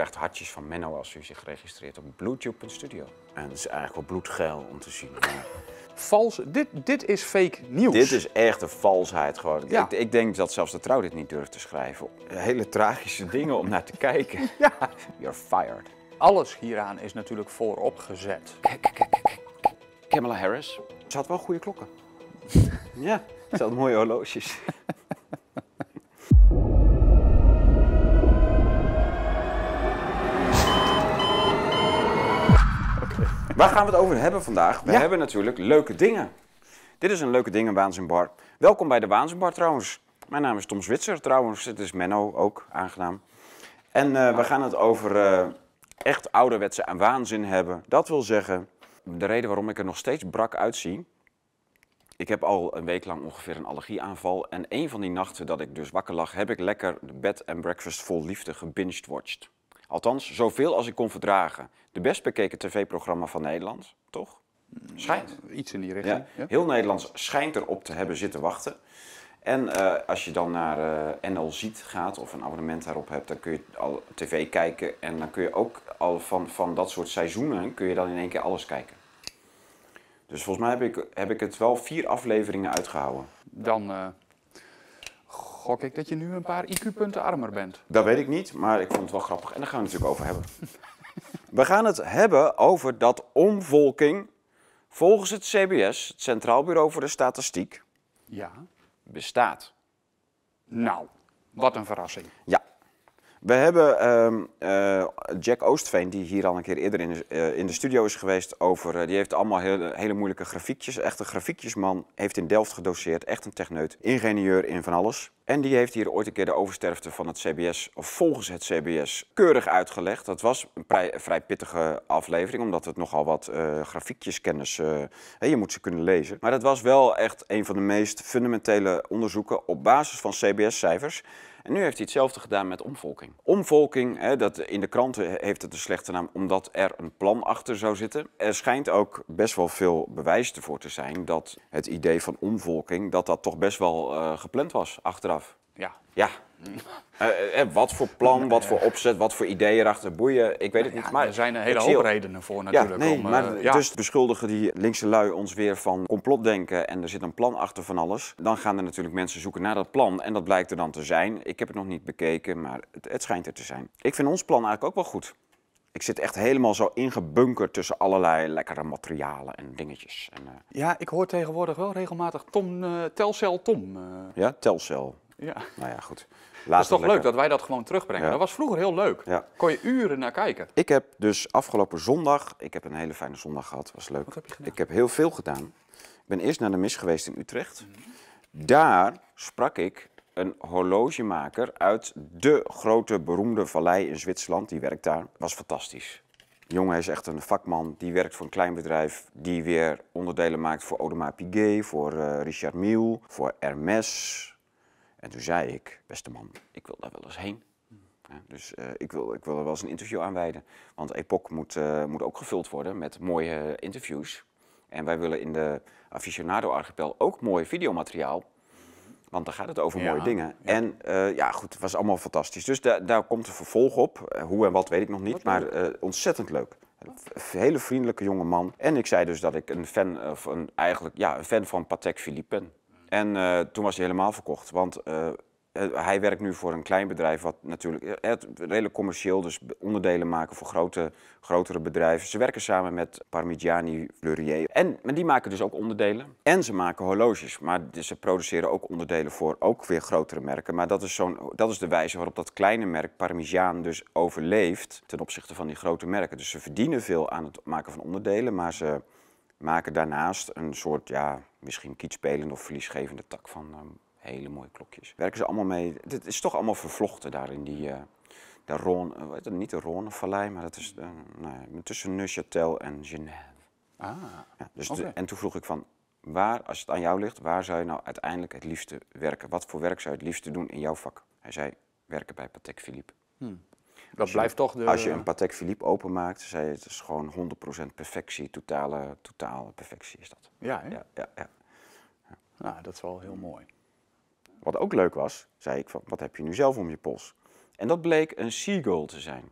krijgt hartjes van Menno als u zich registreert op Bluetooth.studio. En dat is eigenlijk wel bloedgeil om te zien. Maar... dit, dit is fake nieuws. Dit is echt een valsheid gewoon. Ik, ik, denk dat zelfs de trouw dit niet durft te schrijven. Hele tragische dingen om naar te kijken. Ja. You're fired. Alles hieraan is natuurlijk voorop gezet. Kamala Harris. Ze had wel goede klokken. ja, ze had mooie horloges. Waar gaan we het over hebben vandaag? We hebben natuurlijk leuke dingen. Dit is een leuke dingen Waanzinbar. Welkom bij de Waanzinbar trouwens. Mijn naam is Tom Zwitser trouwens. Dit is Menno ook, aangenaam. En eh, we gaan het over uh, echt ouderwetse waanzin hebben. Dat wil zeggen, de reden waarom ik er nog steeds brak uitzie... Ik heb al een week lang ongeveer een allergieaanval. En een van die nachten dat ik dus wakker lag, heb ik lekker de bed and breakfast vol liefde gebinged-watched. Althans, zoveel als ik kon verdragen. De best bekeken tv-programma van Nederland, toch? Schijnt. iets in die richting. Heel Nederlands schijnt erop te hebben zitten wachten. En eh, als je dan naar uh, eh, NL Ziet gaat of een abonnement daarop hebt, dan kun je al tv kijken. En dan kun je ook al van, van dat soort seizoenen, kun je dan in één keer alles kijken. Dus volgens mij heb ik, heb ik het wel vier afleveringen uitgehouden. Dan... Eh, gok ik dat je nu een paar IQ-punten armer bent. Dat weet ik niet, maar ik vond het wel grappig. En daar gaan we het natuurlijk over hebben. we gaan het hebben over dat omvolking volgens het CBS, het Centraal Bureau voor de Statistiek, ja. bestaat. Nou, wat een verrassing. Ja, we hebben ehm, eh, Jack Oostveen, die hier al een keer eerder in de, eh, in de studio is geweest, over. Eh, die heeft allemaal hele, hele moeilijke grafiekjes. Echt een grafiekjesman. Heeft in Delft gedoseerd. Echt een techneut. Ingenieur in van alles. En die heeft hier ooit een keer de oversterfte van het CBS, of volgens het CBS, keurig uitgelegd. Dat was een vrij, pittige aflevering, omdat het nogal wat uh, grafiekjeskennis. Uh, je moet ze kunnen lezen. Maar dat was wel echt een van de meest fundamentele onderzoeken op basis van CBS-cijfers. En nu heeft hij hetzelfde gedaan met omvolking. Omvolking, hè, dat in de kranten heeft het een slechte naam omdat er een plan achter zou zitten. Er schijnt ook best wel veel bewijs ervoor te zijn dat het idee van omvolking, dat dat toch best wel eh, gepland was achteraf. Ja. Ja, eh, eh, eh, wat voor plan, wat voor opzet, wat voor ideeën erachter boeien, ik weet het niet. Maar er zijn een hele hoop redenen voor natuurlijk. Dus ja, nee, maar dus beschuldigen die linkse lui ons weer van complotdenken en er zit een plan achter van alles. Dan gaan er natuurlijk mensen zoeken naar dat plan en dat blijkt er dan te zijn. Ik heb het nog niet bekeken, maar het, het schijnt er te zijn. Ik vind ons plan eigenlijk ook wel goed. Ik zit echt helemaal zo ingebunkerd tussen allerlei lekkere materialen en dingetjes. En, Ja, ik hoor tegenwoordig wel regelmatig Tom, Telcel Tom. Ja, Telcel. Ja. Nou ja, goed. Het is toch leuk dat wij dat gewoon terugbrengen. Dat was vroeger heel leuk. Kon je uren naar kijken. Ik heb dus afgelopen zondag, ik heb een hele fijne zondag gehad, was leuk. Wat heb je gedaan? Ik heb heel veel gedaan. Ik ben eerst naar de mis geweest in Utrecht. Daar sprak ik een horlogemaker uit de grote beroemde vallei in Zwitserland. Die werkt daar. Was fantastisch. De jongen is echt een vakman. Die werkt voor een klein bedrijf die weer onderdelen maakt voor Audemars Piguet, voor eh, Richard Mille, voor Hermes, en toen zei ik, beste man, ik wil daar wel eens heen. Hmm. Ja, dus eh, ik, wil, ik wil er wel eens een interview aan wijden. Want Epoch moet, eh, moet ook gevuld worden met mooie interviews. En wij willen in de aficionado-archipel ook mooi videomateriaal. Want dan gaat het over mooie dingen. En eh, ja, goed, het was allemaal fantastisch. Dus daar komt een vervolg op. hoe en wat weet ik nog niet, maar ontzettend leuk. hele vriendelijke jonge man. En ik zei dus dat ik een fan, of een, eigenlijk, ja, een fan van Patek Philippe ben. En eh, toen was hij helemaal verkocht. Want eh, eh, hij werkt nu voor een klein bedrijf, wat natuurlijk het, redelijk commercieel, dus onderdelen maken voor grote, grotere bedrijven. Ze werken samen met Parmigiani Fleurier. En maar die maken dus ook onderdelen. En ze maken horloges, maar dus ze produceren ook onderdelen voor ook weer grotere merken. Maar dat is, zo'n, dat is de wijze waarop dat kleine merk Parmigiaan dus overleeft ten opzichte van die grote merken. Dus ze verdienen veel aan het maken van onderdelen, maar ze maken daarnaast een soort, ja, misschien kietspelende of verliesgevende tak van ehm, hele mooie klokjes. Werken ze allemaal mee. Het is toch allemaal vervlochten daar in die, eh, de Rhône, eh, niet de maar dat is eh, nou tussen Neuchâtel en Genève. Ah, ja, dus en toen vroeg ik van, waar, als het aan jou ligt, waar zou je nou uiteindelijk het liefste werken? Wat voor werk zou je het liefste doen in jouw vak? Hij zei, werken bij Patek Philippe. Hmm. Dat blijft toch de... Als je een Patek Philippe openmaakt, zei je, het is gewoon 100% perfectie, totale, totale perfectie is dat. Ja, hè? Ja, ja, ja. Nou, dat is wel heel mooi. Wat ook leuk was, zei ik, van, wat heb je nu zelf om je pols? En dat bleek een seagull te zijn.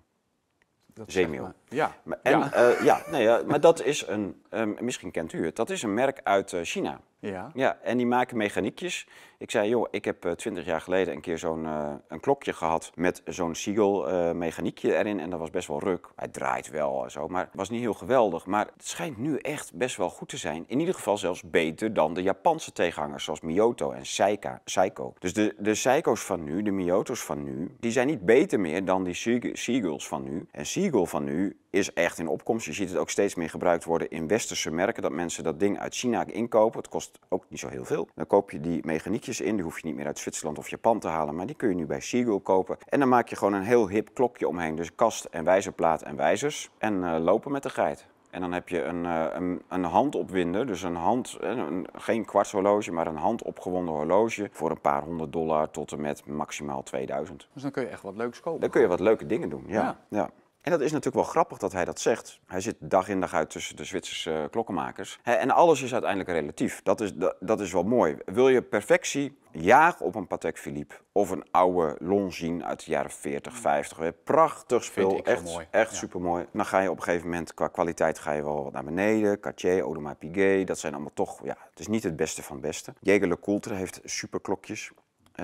Zeemeel. Ja. en, ja. Eh, ja, nee, ja. Eh, maar dat is een Ehm, misschien kent u het. Dat is een merk uit eh, China. Ja. ja. En die maken mechaniekjes. Ik zei, joh, ik heb eh, twintig jaar geleden een keer zo'n eh, een klokje gehad met zo'n Siegel mechaniekje erin. En dat was best wel ruk. Hij draait wel en zo, maar het was niet heel geweldig. Maar het schijnt nu echt best wel goed te zijn. In ieder geval zelfs beter dan de Japanse tegenhangers zoals Miyoto en Seika, Seiko. Dus de, de Seiko's van nu, de Miyoto's van nu, die zijn niet beter meer dan die Siegels van nu. En Siegel van nu is echt in opkomst. Je ziet het ook steeds meer gebruikt worden in westerse merken. Dat mensen dat ding uit China inkopen. Het kost ook niet zo heel veel. Dan koop je die mechaniekjes in. Die hoef je niet meer uit Zwitserland of Japan te halen. Maar die kun je nu bij Seagull kopen. En dan maak je gewoon een heel hip klokje omheen. Dus kast en wijzerplaat en wijzers. En eh, lopen met de geit. En dan heb je een, eh, een, een handopwinder, dus een hand, eh, een, geen kwartshorloge, maar een handopgewonden horloge voor een paar honderd dollar tot en met maximaal 2000. Dus dan kun je echt wat leuks kopen. Dan kun je wat leuke dingen doen, ja. ja. En dat is natuurlijk wel grappig dat hij dat zegt. Hij zit dag in dag uit tussen de Zwitserse eh, klokkenmakers. En alles is uiteindelijk relatief. Dat is, dat, is wel mooi. Wil je perfectie? Jaag op een Patek Philippe of een oude Longines uit de jaren 40, 50. Mm. Prachtig speel, echt, echt supermooi. Dan ga je op een gegeven moment qua kwaliteit ga je wel naar beneden. Cartier, Audemars Piguet, dat zijn allemaal toch... Ja, het is niet het beste van het beste. Jaeger LeCoultre heeft superklokjes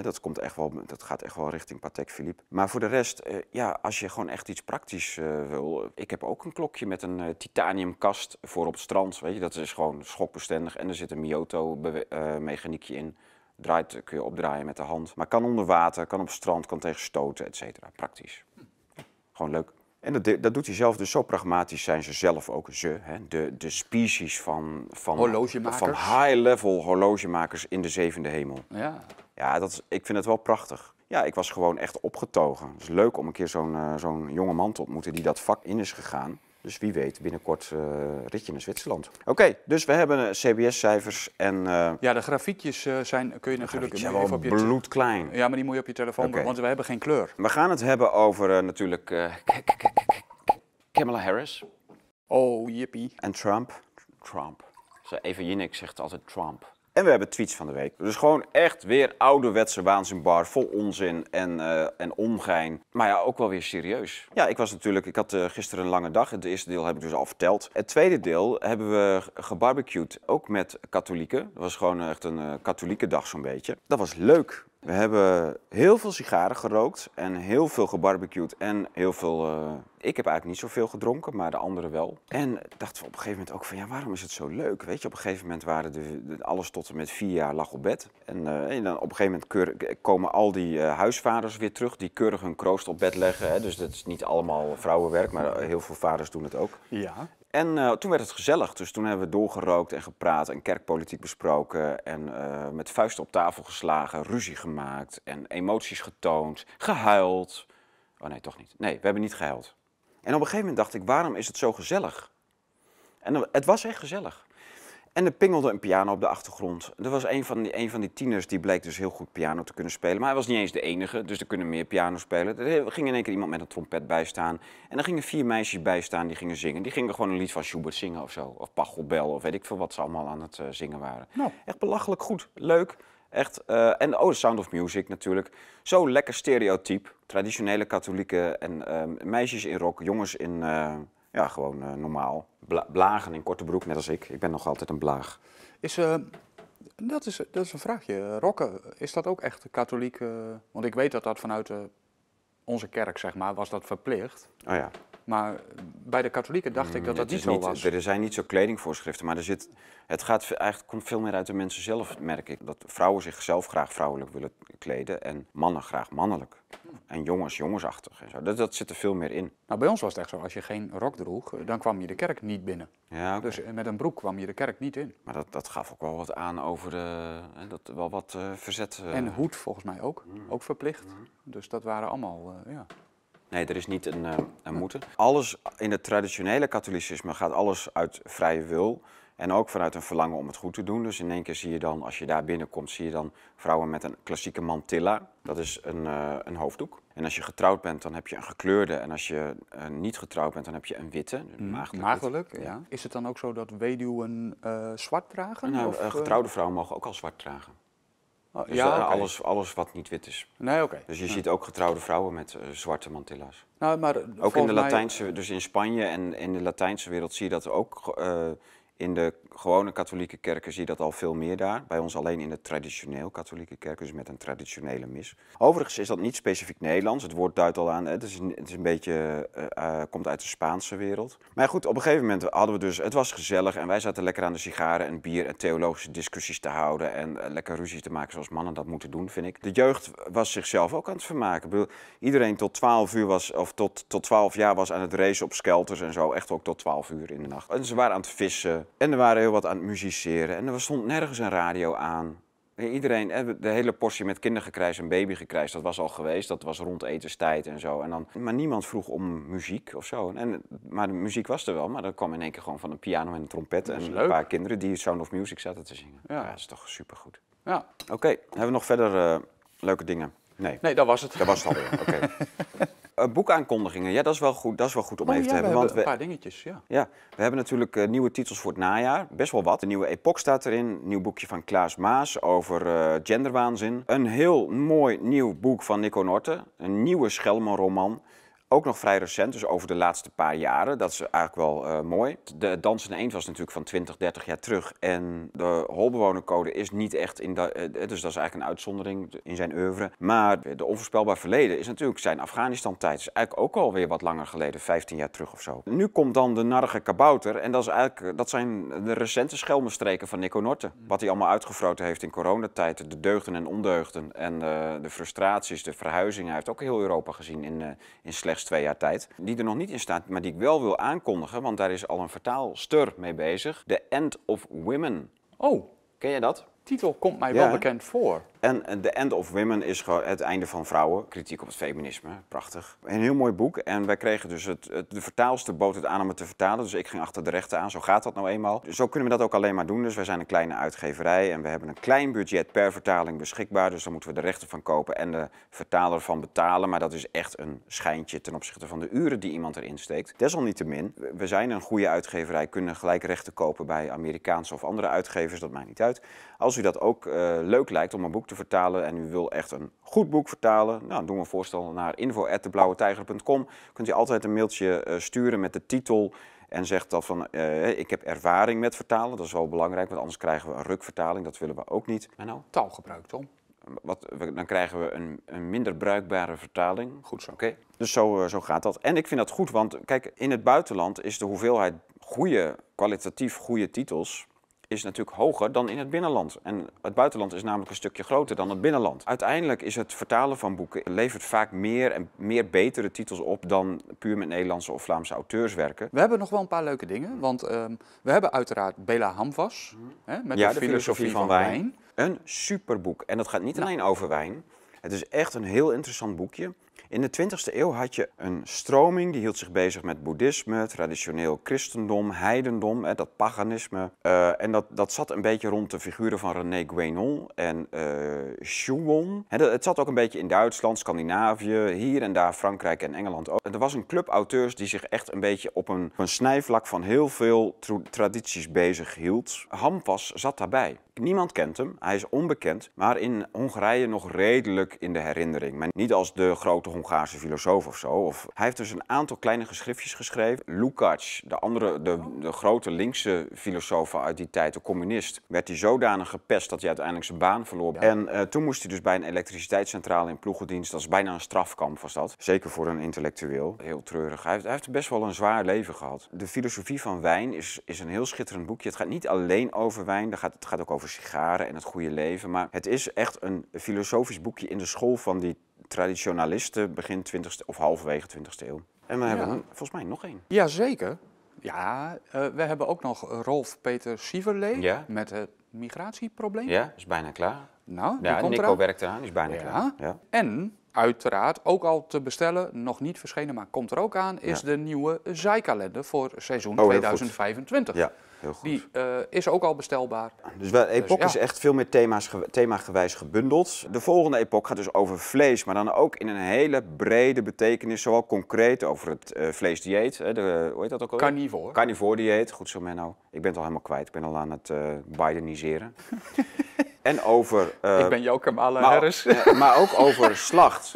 dat, komt echt wel, dat gaat echt wel richting Patek Philippe. Maar voor de rest, eh, ja, als je gewoon echt iets praktisch eh, wil. Ik heb ook een klokje met een eh, titaniumkast voor op het strand. Weet je, dat is gewoon schokbestendig. En er zit een Miyoto-mechaniekje in. Draait, kun je opdraaien met de hand. Maar kan onder water, kan op strand, kan tegen stoten, et cetera. Praktisch. Gewoon leuk. En dat, dat, doet hij zelf, dus zo pragmatisch zijn ze zelf ook, ze, hè, de, de species van, van, van high-level horlogemakers in de zevende hemel. Ja, ja, dat is, ik vind het wel prachtig. Ja, ik was gewoon echt opgetogen. Het is leuk om een keer zo'n uh, zo'n jonge man te ontmoeten die dat vak in is gegaan. Dus wie weet, binnenkort uh, eh, ritje naar Zwitserland. Oké, dus we hebben eh, CBS-cijfers en... Ja, de grafiekjes zijn, kun je natuurlijk... zijn wel op je bloedklein. Ja, maar die moet je op je telefoon, okay. want we hebben geen kleur. We gaan het hebben over natuurlijk Kamala Harris. Oh, jippie. En Trump. Trump. Even Jinek zegt altijd Trump. En we hebben tweets van de week. Dus gewoon echt weer ouderwetse waanzinbar. Vol onzin en, uh, en omgein. Maar ja, ook wel weer serieus. Ja, ik was natuurlijk... Ik had eh, gisteren een lange dag. Het eerste deel heb ik dus al verteld. Het tweede deel hebben we gebarbecued. Ook met katholieken. Dat was gewoon echt een eh, katholieke dag zo'n beetje. Dat was leuk. We hebben heel veel sigaren gerookt en heel veel gebarbecued en heel veel... Eh, ik heb eigenlijk niet zoveel gedronken, maar de anderen wel. En dachten we op een gegeven moment ook van ja, waarom is het zo leuk? Weet je, op een gegeven moment waren de, alles tot en met vier jaar lag op bed. En, eh, en dan op een gegeven moment komen al die eh, huisvaders weer terug die keurig hun kroost op bed leggen. Hè? Dus dat is niet allemaal vrouwenwerk, maar heel veel vaders doen het ook. Ja. En eh, toen werd het gezellig, dus toen hebben we doorgerookt en gepraat en kerkpolitiek besproken en eh, met vuisten op tafel geslagen, ruzie gemaakt en emoties getoond, gehuild. Oh nee, toch niet. Nee, we hebben niet gehuild. En op een gegeven moment dacht ik, waarom is het zo gezellig? En eh, het was echt gezellig. En er pingelde een piano op de achtergrond. Er was een van, die, een van die tieners die bleek dus heel goed piano te kunnen spelen. Maar hij was niet eens de enige, dus er kunnen meer piano spelen. Er ging in één keer iemand met een trompet bij staan. En er gingen vier meisjes bij staan die gingen zingen. Die gingen gewoon een lied van Schubert zingen of zo. Of Pachelbel of weet ik veel wat ze allemaal aan het eh, zingen waren. Nou. Echt belachelijk goed, leuk. Echt, uh, en oh, The Sound of Music natuurlijk. Zo lekker stereotyp. Traditionele katholieken en ehm, meisjes in rok, jongens in... Eh, ja, gewoon eh, normaal. blagen in korte broek, net als ik. Ik ben nog altijd een blaag. Is, eh, dat, is, dat is een vraagje. Rokken, is dat ook echt katholiek? want ik weet dat dat vanuit eh, onze kerk, zeg maar, was dat verplicht. Oh ja. Maar bij de katholieken dacht ik mm, dat dat niet zo was. Er zijn niet zo kledingvoorschriften, maar er zit, het gaat, eigenlijk komt veel meer uit de mensen zelf, merk ik. Dat vrouwen zichzelf graag vrouwelijk willen kleden en mannen graag mannelijk. En jongens jongensachtig en zo. Dat, dat zit er veel meer in. Nou, bij ons was het echt zo, als je geen rok droeg, dan kwam je de kerk niet binnen. Ja, Dus eh, met een broek kwam je de kerk niet in. Maar dat, dat gaf ook wel wat aan over de, dat, wel wat eh, verzet. En eh. En hoed volgens mij ook, mm. ook verplicht. Mm. Dus dat waren allemaal, ja... Nee, er is niet een, eh, een moeten. Alles in het traditionele katholicisme gaat alles uit vrije wil. En ook vanuit een verlangen om het goed te doen. Dus in één keer zie je dan, als je daar binnenkomt, zie je dan vrouwen met een klassieke mantilla. Dat is een, eh, een hoofddoek. En als je getrouwd bent, dan heb je een gekleurde. En als je eh, niet getrouwd bent, dan heb je een witte. Een mm, maagdelijk. maagdelijk ja. Is het dan ook zo dat weduwen zwart dragen? Nou, getrouwde vrouwen mogen ook al zwart dragen. Oh, dus, ja, eh, alles, alles wat niet wit is. Nee, oké. Dus je ziet ook getrouwde vrouwen met eh, zwarte mantilla's. Nou, maar ook in de Latijnse, dus in Spanje en in de Latijnse wereld zie je dat ook. Eh, in de gewone katholieke kerken zie je dat al veel meer daar. Bij ons alleen in de traditioneel katholieke kerken, dus met een traditionele mis. Overigens is dat niet specifiek Nederlands. Het woord duidt al aan, het, is, het is een beetje, uh, komt uit de Spaanse wereld. Maar goed, op een gegeven moment hadden we dus, het was gezellig en wij zaten lekker aan de sigaren en bier en theologische discussies te houden en eh, lekker ruzie te maken zoals mannen dat moeten doen, vind ik. De jeugd was zichzelf ook aan het vermaken. Ik bedoel, iedereen tot 12 uur was, of tot, tot 12 jaar was aan het racen op skelters en zo, echt ook tot 12 uur in de nacht. En ze waren aan het vissen. En er waren heel wat aan het musiceren. En er stond nergens een radio aan. Iedereen, de hele portie met kindergekrijs en babygekrijs, dat was al geweest. Dat was rond etenstijd en zo. En dan, maar niemand vroeg om muziek of zo. En, maar de muziek was er wel, maar dat kwam in één keer gewoon van een piano en een trompet. En een paar kinderen die Sound of Music zaten te zingen. Ja, dat is toch supergoed. Ja. Oké, hebben we nog verder eh, leuke dingen? Nee. nee, dat was het. Dat was het alweer, oké. Okay. Uh, eh, boekaankondigingen, ja, dat is wel goed, dat is wel goed om oh even te hebben. We want een paar dingetjes, ja. Ja, we hebben natuurlijk eh, nieuwe titels voor het najaar. Best wel wat. De nieuwe Epoch staat erin. Een nieuw boekje van Klaas Maas over eh, genderwaanzin. Een heel mooi nieuw boek van Nico Norte. Een nieuwe Schelmenroman ook nog vrij recent, dus over de laatste paar jaren. Dat is eigenlijk wel eh, mooi. De Dansen Eend was natuurlijk van 20, 30 jaar terug. En de holbewonercode is niet echt in dat. Eh, eh, dus dat is eigenlijk een uitzondering in zijn oeuvre. Maar de onvoorspelbaar verleden is natuurlijk zijn Afghanistan-tijd. is eigenlijk ook alweer wat langer geleden, 15 jaar terug of zo. Nu komt dan de narige kabouter. En dat, is eigenlijk, dat zijn de recente schelmenstreken van Nico Norte. Mm. Wat hij allemaal uitgevroten heeft in coronatijd. De deugden en ondeugden. En de frustraties, de verhuizingen. Hij heeft ook heel Europa gezien in, in slechts twee jaar tijd, die er nog niet in staat, maar die ik wel wil aankondigen, want daar is al een vertaalster mee bezig. The End of Women. Oh. Ken jij dat? titel komt mij wel bekend voor. En eh, The End of Women is het einde van vrouwen, kritiek op het feminisme. Prachtig. Een heel mooi boek. En wij kregen dus het, de vertaalster bood het aan om het te vertalen. Dus ik ging achter de rechten aan. Zo gaat dat nou eenmaal. Zo kunnen we dat ook alleen maar doen. Dus wij zijn een kleine uitgeverij en we hebben een klein budget per vertaling beschikbaar. Dus daar moeten we de rechten van kopen en de vertaler van betalen. Maar dat is echt een schijntje ten opzichte van de uren die iemand erin steekt. Desalniettemin, we zijn een goede uitgeverij, kunnen gelijk rechten kopen bij Amerikaanse of andere uitgevers. Dat maakt niet uit. Als u dat ook eh, leuk lijkt om een boek te vertalen en u wil echt een goed boek vertalen, nou, doe een voorstel naar info.deblauwetijger.com. Kunt u altijd een mailtje eh, sturen met de titel en zegt dat van eh, ik heb ervaring met vertalen. Dat is wel belangrijk, want anders krijgen we een rukvertaling. Dat willen we ook niet. Maar nou, taalgebruik, Tom. Wat, dan krijgen we een, een, minder bruikbare vertaling. Goed zo. Oké. Dus zo, eh, zo gaat dat. En ik vind dat goed, want kijk, in het buitenland is de hoeveelheid goede, kwalitatief goede titels is natuurlijk hoger dan in het binnenland. En het buitenland is namelijk een stukje groter dan het binnenland. Uiteindelijk is het vertalen van boeken levert vaak meer en meer betere titels op dan puur met Nederlandse of Vlaamse auteurs werken. We hebben nog wel een paar leuke dingen, want ehm, we hebben uiteraard Bela Hamvas hè, met ja, de, filosofie, van, wijn. Een superboek. En dat gaat niet nou. alleen over wijn. Het is echt een heel interessant boekje. In de 20e eeuw had je een stroming die hield zich bezig met boeddhisme, traditioneel christendom, heidendom, hè, dat paganisme. Eh, en dat, dat zat een beetje rond de figuren van René Guénon en uh, het zat ook een beetje in Duitsland, Scandinavië, hier en daar Frankrijk en Engeland ook. Er was een club auteurs die zich echt een beetje op een, op een snijvlak van heel veel tradities bezig hield. Hampas zat daarbij. Niemand kent hem, hij is onbekend, maar in Hongarije nog redelijk in de herinnering. Maar niet als de grote Hongaarse filosoof of zo. Of... Hij heeft dus een aantal kleine geschriftjes geschreven. Lukács, de andere, de, de grote linkse filosoof uit die tijd, de communist, werd hij zodanig gepest dat hij uiteindelijk zijn baan verloor. En eh, toen moest hij dus bij een elektriciteitscentrale in ploegendienst. Dat is bijna een strafkamp was dat. Zeker voor een intellectueel. Heel treurig. Hij heeft, hij heeft best wel een zwaar leven gehad. De filosofie van wijn is, is een heel schitterend boekje. Het gaat niet alleen over wijn, het gaat, het gaat ook over over sigaren en het goede leven. Maar het is echt een filosofisch boekje in de school van die traditionalisten begin 20e of halverwege 20 ste eeuw. En we hebben ja. volgens mij nog één. Jazeker. Ja, eh, we hebben ook nog Rolf Peter Sieverlee ja. met het migratieprobleem. Ja, is bijna klaar. Nou, ja, Nico werkt eraan, is bijna klaar. Ja. En uiteraard ook al te bestellen, nog niet verschenen, maar komt er ook aan, is de nieuwe zijkalender voor seizoen 2025. Ja. Die eh, is ook al bestelbaar. Dus wel, dus epoch is echt veel meer thema's, themagewijs gebundeld. De volgende epoch gaat dus over vlees, maar dan ook in een hele brede betekenis. Zowel concreet over het uh, vleesdieet, hè, de, hoe heet dat ook alweer? Carnivore. Carnivore dieet, goed zo Menno. Ik ben het al helemaal kwijt, ik ben al aan het uh, Bideniseren. En over... Eh, ik ben Joker Kamala maar, Harris. maar ook over slacht.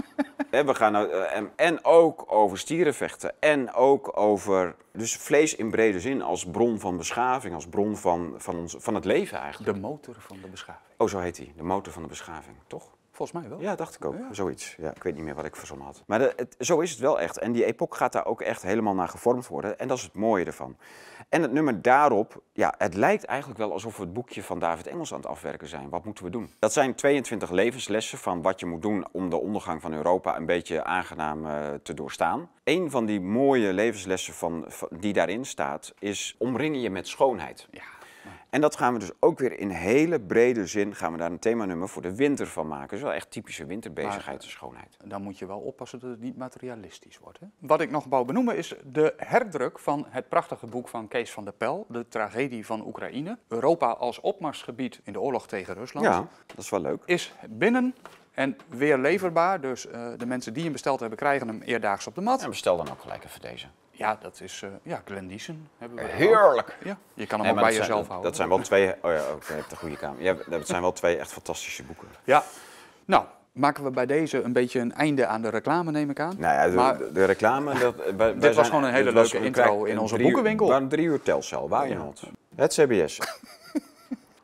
we gaan, eh, eh, en, ook over stierenvechten. En ook over... Dus vlees in brede zin als bron van beschaving. Als bron van, van, ons, van het leven eigenlijk. De motor van de beschaving. Oh, zo heet hij. De motor van de beschaving, toch? Volgens mij wel. Ja, dacht ik ook. Zoiets. Ja, ik weet niet meer wat ik verzonnen had. Maar het, zo is het wel echt. En die epoch gaat daar ook echt helemaal naar gevormd worden. En dat is het mooie ervan. En het nummer daarop, ja, het lijkt eigenlijk wel alsof we het boekje van David Engels aan het afwerken zijn. Wat moeten we doen? Dat zijn 22 levenslessen van wat je moet doen om de ondergang van Europa een beetje aangenaam eh, te doorstaan. Een van die mooie levenslessen van, die daarin staat is omringen je met schoonheid. Ja. En dat gaan we dus ook weer in hele brede zin, gaan we daar een themanummer voor de winter van maken. Dus wel echt typische winterbezigheid en schoonheid. Eh, dan moet je wel oppassen dat het niet materialistisch wordt. Hè? Wat ik nog wou benoemen is de herdruk van het prachtige boek van Kees van der Pel, De tragedie van Oekraïne. Europa als opmarsgebied in de oorlog tegen Rusland. Ja, dat is wel leuk. Is binnen en weer leverbaar. Dus eh, de mensen die hem besteld hebben, krijgen hem eerdaags op de mat. En bestel dan ook gelijk even deze. Ja, dat is uh, ja, Glendiesen hebben Heerlijk! Ja, je kan hem ook bij jezelf houden. Dat zijn wel twee. Oh ja, oké, okay, de goede kamer. Ja, dat zijn wel twee echt fantastische boeken. Ja, nou. Maken we bij deze een beetje een einde aan de reclame, neem ik aan? Nou ja, de, maar, de reclame... Dat, dit was gewoon een hele leuke intro in onze boekenwinkel. Waar een drie uur telcel, waar je had. Het CBS.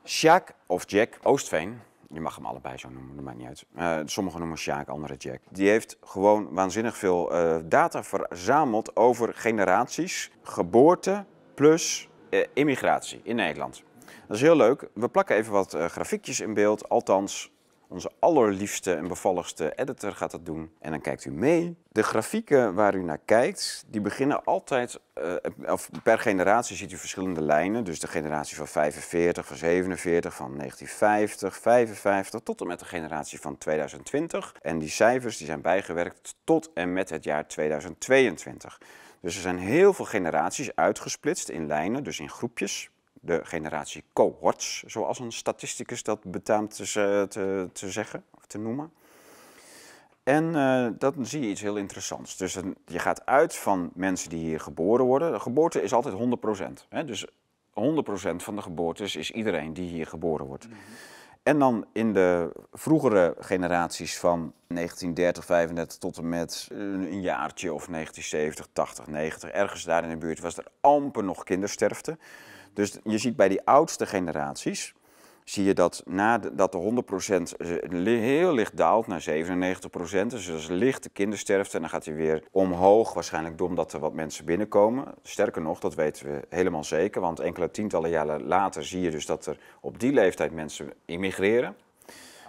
Sjaak of Jack Oostveen je mag hem allebei zo noemen, dat maakt niet uit. Eh, sommigen noemen Sjaak, anderen Jack. Die heeft gewoon waanzinnig veel eh, data verzameld over generaties, geboorte plus eh, immigratie in Nederland. Dat is heel leuk. We plakken even wat grafiekjes in beeld, althans onze allerliefste en bevalligste editor gaat dat doen. En dan kijkt u mee. De grafieken waar u naar kijkt, die beginnen altijd... Eh, of per generatie ziet u verschillende lijnen. Dus de generatie van 45, van 47, van 1950, 55... tot en met de generatie van 2020. En die cijfers die zijn bijgewerkt tot en met het jaar 2022. Dus er zijn heel veel generaties uitgesplitst in lijnen, dus in groepjes de generatie cohorts, zoals een statisticus dat betaamt te, te, te zeggen of te noemen. En uh, dan zie je iets heel interessants. Dus je gaat uit van mensen die hier geboren worden. De geboorte is altijd 100%. Hè? Dus 100% van de geboortes is iedereen die hier geboren wordt. Mhm. En dan in de vroegere generaties van 1930, 35 tot en met eh, een jaartje of 1970, 80, 90, ergens daar in de buurt was er amper nog kindersterfte. Dus je ziet bij die oudste generaties, zie je dat nadat de 100% heel licht daalt naar 97%, dus dat is lichte kindersterfte en dan gaat hij weer omhoog, waarschijnlijk omdat er wat mensen binnenkomen. Sterker nog, dat weten we helemaal zeker, want enkele tientallen jaren later zie je dus dat er op die leeftijd mensen immigreren.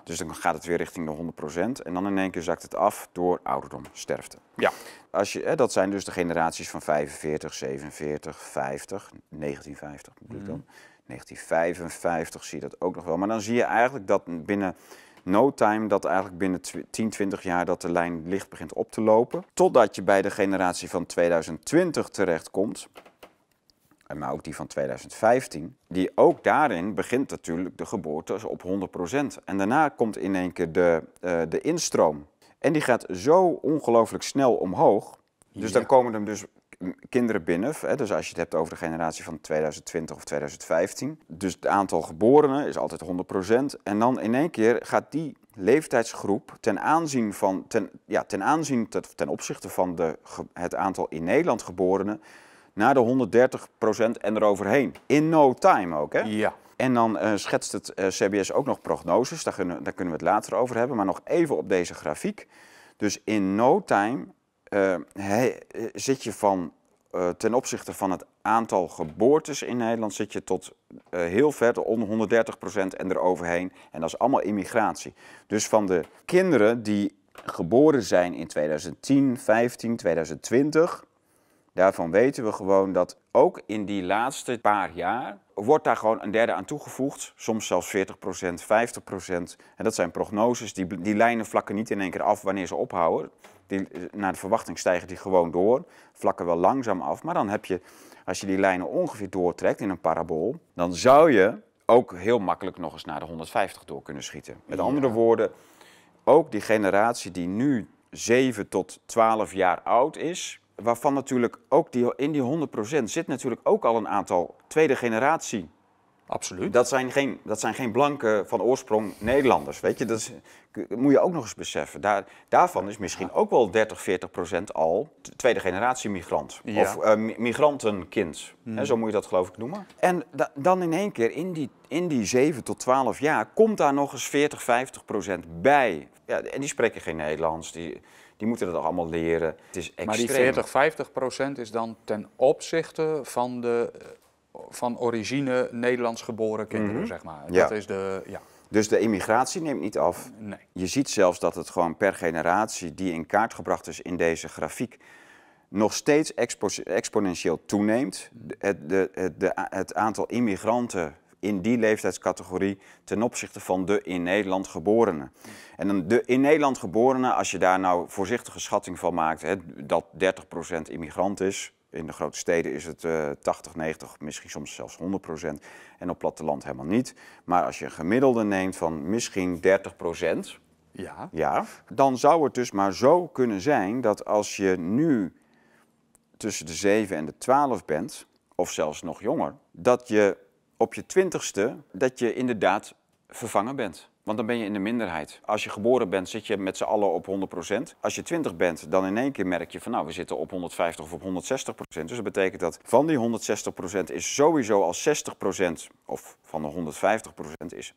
Dus dan gaat het weer richting de 100%. En dan in één keer zakt het af door ouderdom, sterfte. Ja. Als je, hè, dat zijn dus de generaties van 45, 47, 50, 1950 bedoel ik dan. 1955 mhm. zie je dat ook nog wel. Maar dan zie je eigenlijk dat binnen no time, dat eigenlijk binnen 10, 20 jaar dat de lijn licht begint op te lopen. Totdat je bij de generatie van 2020 terechtkomt maar ook die van 2015, die ook daarin begint natuurlijk de geboorte op 100%. En daarna komt in één keer de, eh, de instroom. En die gaat zo ongelooflijk snel omhoog. Dus dan komen er dus kinderen binnen. Hè, dus als je het hebt over de generatie van 2020 of 2015. Dus het aantal geborenen is altijd 100%. En dan in één keer gaat die leeftijdsgroep ten aanzien van, ten, ja, ten, aanzien ten opzichte van de, het aantal in Nederland geborenen naar de 130% en eroverheen. In no time ook, hè? Ja. En dan eh, schetst het eh, CBS ook nog prognoses, daar kunnen, daar kunnen we het later over hebben. Maar nog even op deze grafiek. Dus in no time eh, zit je van, ten opzichte van het aantal geboortes in Nederland, zit je tot heel ver, onder 130 en eroverheen. En dat is allemaal immigratie. Dus van de kinderen die geboren zijn in 2010, 2015, 2020 Daarvan weten we gewoon dat ook in die laatste paar jaar wordt daar gewoon een derde aan toegevoegd. Soms zelfs 40%, 50%. En dat zijn prognoses. Die, die lijnen vlakken niet in één keer af wanneer ze ophouden. Die, naar de verwachting stijgen die gewoon door. Vlakken wel langzaam af. Maar dan heb je, als je die lijnen ongeveer doortrekt in een parabool, dan zou je ook heel makkelijk nog eens naar de 150 door kunnen schieten. Met andere woorden, ook die generatie die nu 7 tot 12 jaar oud is, waarvan natuurlijk ook die, in die 100% zit natuurlijk ook al een aantal tweede generatie. Absoluut. Dat zijn geen, dat zijn geen blanke van oorsprong Nederlanders. Weet je, dat, is, moet je ook nog eens beseffen. Daar, daarvan is misschien ook wel 30, 40 procent al tweede generatie migrant. Of eh, migrantenkind. Hmm. zo moet je dat geloof ik noemen. En dan in één keer in die, in die 7 tot 12 jaar komt daar nog eens 40, 50 procent bij. Ja, en die spreken geen Nederlands. Die, die moeten dat allemaal leren. Het is Maar die 40, 50 procent is dan ten opzichte van de eh, van origine Nederlands geboren kinderen, mhm. zeg maar. Dat is de, ja. Dus de immigratie neemt niet af. Nee. Je ziet zelfs dat het gewoon per generatie die in kaart gebracht is in deze grafiek nog steeds exponentieel toeneemt. Mhm. Het, de, het, de, het aantal immigranten in die leeftijdscategorie ten opzichte van de in Nederland geborenen. En dan de in Nederland geborenen, als je daar nou voorzichtige schatting van maakt, hè, dat 30% immigrant is. In de grote steden is het 80, eh, 90, misschien soms zelfs 100 En op platteland helemaal niet. Maar als je een gemiddelde neemt van misschien 30 ja. ja, dan zou het dus maar zo kunnen zijn dat als je nu tussen de 7 en de 12 bent, of zelfs nog jonger, dat je op je twintigste dat je inderdaad vervangen bent. Want dan ben je in de minderheid. Als je geboren bent, zit je met z'n allen op 100%. Als je 20 bent, dan in één keer merk je van nou, we zitten op 150 of op 160%. Dus dat betekent dat van die 160% is sowieso al 60% of van de 150% is 50%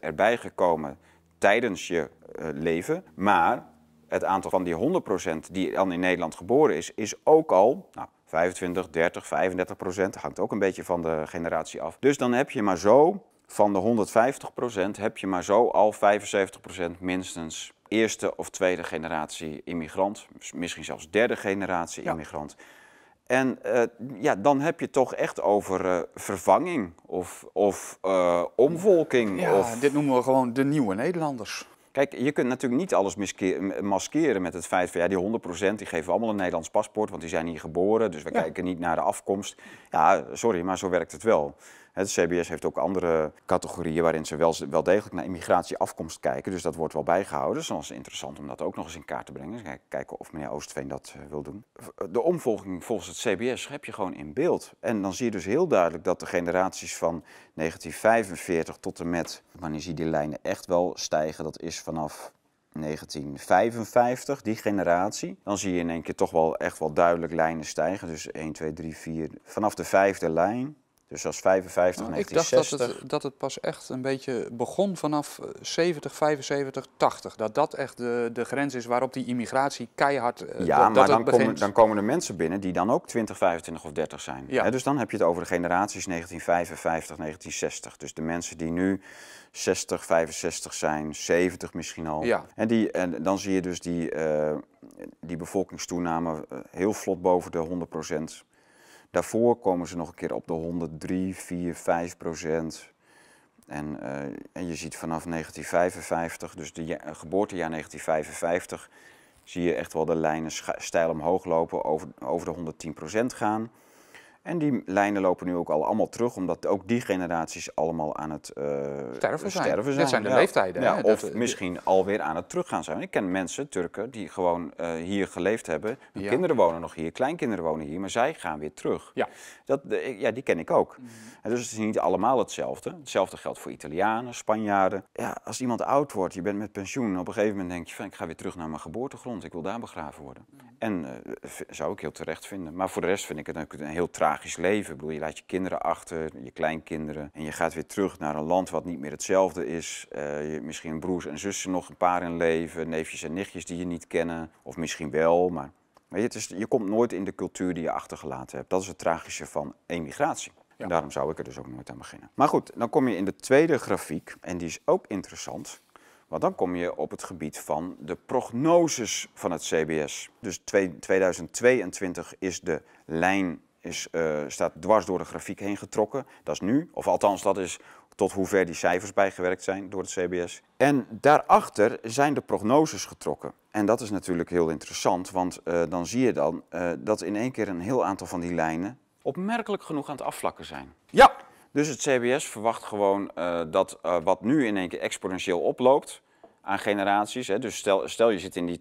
erbij gekomen tijdens je eh, leven. Maar het aantal van die 100% die dan in Nederland geboren is, is ook al, nou, 25, 30, 35 procent. Hangt ook een beetje van de generatie af. Dus dan heb je maar zo van de 150 procent heb je maar zo al 75 procent minstens eerste of tweede generatie immigrant. Misschien zelfs derde generatie immigrant. En eh, ja, dan heb je toch echt over eh, vervanging of, of eh, omvolking. Ja, of... dit noemen we gewoon de nieuwe Nederlanders. Kijk, je kunt natuurlijk niet alles maskeren met het feit van ja, die 100% die geven allemaal een Nederlands paspoort, want die zijn hier geboren, dus we kijken niet naar de afkomst. Ja, sorry, maar zo werkt het wel. Het CBS heeft ook andere categorieën waarin ze wel, degelijk naar immigratieafkomst kijken. Dus dat wordt wel bijgehouden. Dus is interessant om dat ook nog eens in kaart te brengen. Dus kijken of meneer Oostveen dat eh, wil doen. Eh, de omvolging volgens het CBS heb je gewoon in beeld. En dan zie je dus heel duidelijk dat de generaties van 1945 tot en met... Wanneer zie die lijnen echt wel stijgen? Dat is vanaf 1955, die generatie, dan zie je in één keer toch wel echt wel duidelijk lijnen stijgen. Dus 1, 2, 3, 4, vanaf de vijfde lijn dus als 55, nou, 1960... Ik dacht dat het, dat het pas echt een beetje begon vanaf 70, 75, 80. Dat dat echt de, de grens is waarop die immigratie keihard... Eh, ja, dat, maar dan, komen, dan komen er mensen binnen die dan ook 20, 25 of 30 zijn. Ja. dus dan heb je het over de generaties 1955, 1960. Dus de mensen die nu 60, 65 zijn, 70 misschien al. Ja. En, die, en dan zie je dus die, eh, die bevolkingstoename eh, heel vlot boven de 100 procent. Daarvoor komen ze nog een keer op de 103, 4, 5 procent. En, eh, en je ziet vanaf 1955, dus de eh, geboortejaar 1955, zie je echt wel de lijnen stijl omhoog lopen, over, over de 110 procent gaan. En die lijnen lopen nu ook al allemaal terug, omdat ook die generaties allemaal aan het eh, sterven, zijn. Dat zijn de leeftijden. of eh, misschien alweer aan het teruggaan zijn. Ik ken mensen, Turken, die gewoon eh, hier geleefd hebben. Hun kinderen wonen nog hier, kleinkinderen wonen hier, maar zij gaan weer terug. Ja, dat, ja die ken ik ook. Mhm. dus het is niet allemaal hetzelfde. Hetzelfde geldt voor Italianen, Spanjaarden. Ja, als iemand oud wordt, je bent met pensioen, op een gegeven moment denk je van ik ga weer terug naar mijn geboortegrond, ik wil daar begraven worden. Mhm. En En zou ik heel terecht vinden. Maar voor de rest vind ik het een heel traag tragisch leven. bedoel, je laat je kinderen achter, je kleinkinderen. En je gaat weer terug naar een land wat niet meer hetzelfde is. Eh, je, misschien broers en zussen nog een paar in leven. Neefjes en nichtjes die je niet kennen. Of misschien wel, maar weet je, het is, je komt nooit in de cultuur die je achtergelaten hebt. Dat is het tragische van emigratie. En daarom zou ik er dus ook nooit aan beginnen. Maar goed, dan kom je in de tweede grafiek. En die is ook interessant. Want dan kom je op het gebied van de prognoses van het CBS. Dus 2022 is de lijn is, eh, staat dwars door de grafiek heen getrokken. Dat is nu, of althans dat is tot hoever die cijfers bijgewerkt zijn door het CBS. En daarachter zijn de prognoses getrokken. En dat is natuurlijk heel interessant, want eh, dan zie je dan eh, dat in één keer een heel aantal van die lijnen opmerkelijk genoeg aan het afvlakken zijn. Ja! Dus het CBS verwacht gewoon dat wat nu in één keer exponentieel oploopt, aan generaties. Hè? Dus stel, stel je zit in die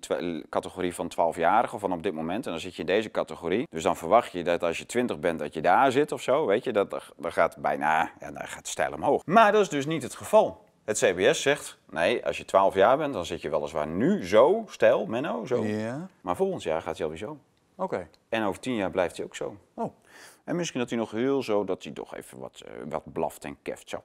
categorie van 12-jarigen van op dit moment en dan zit je in deze categorie. Dus dan verwacht je dat als je 20 bent dat je daar zit of zo, weet je, dat, dat gaat bijna, ja, dat gaat stijl omhoog. Maar dat is dus niet het geval. Het CBS zegt, nee, als je 12 jaar bent, dan zit je weliswaar nu zo, stijl, Menno, zo. Ja. Maar volgend jaar gaat hij alweer zo. Oké. En over 10 jaar blijft hij ook zo. Oh. En misschien dat hij nog heel zo, dat hij toch even wat, eh, wat blaft en keft. Zo.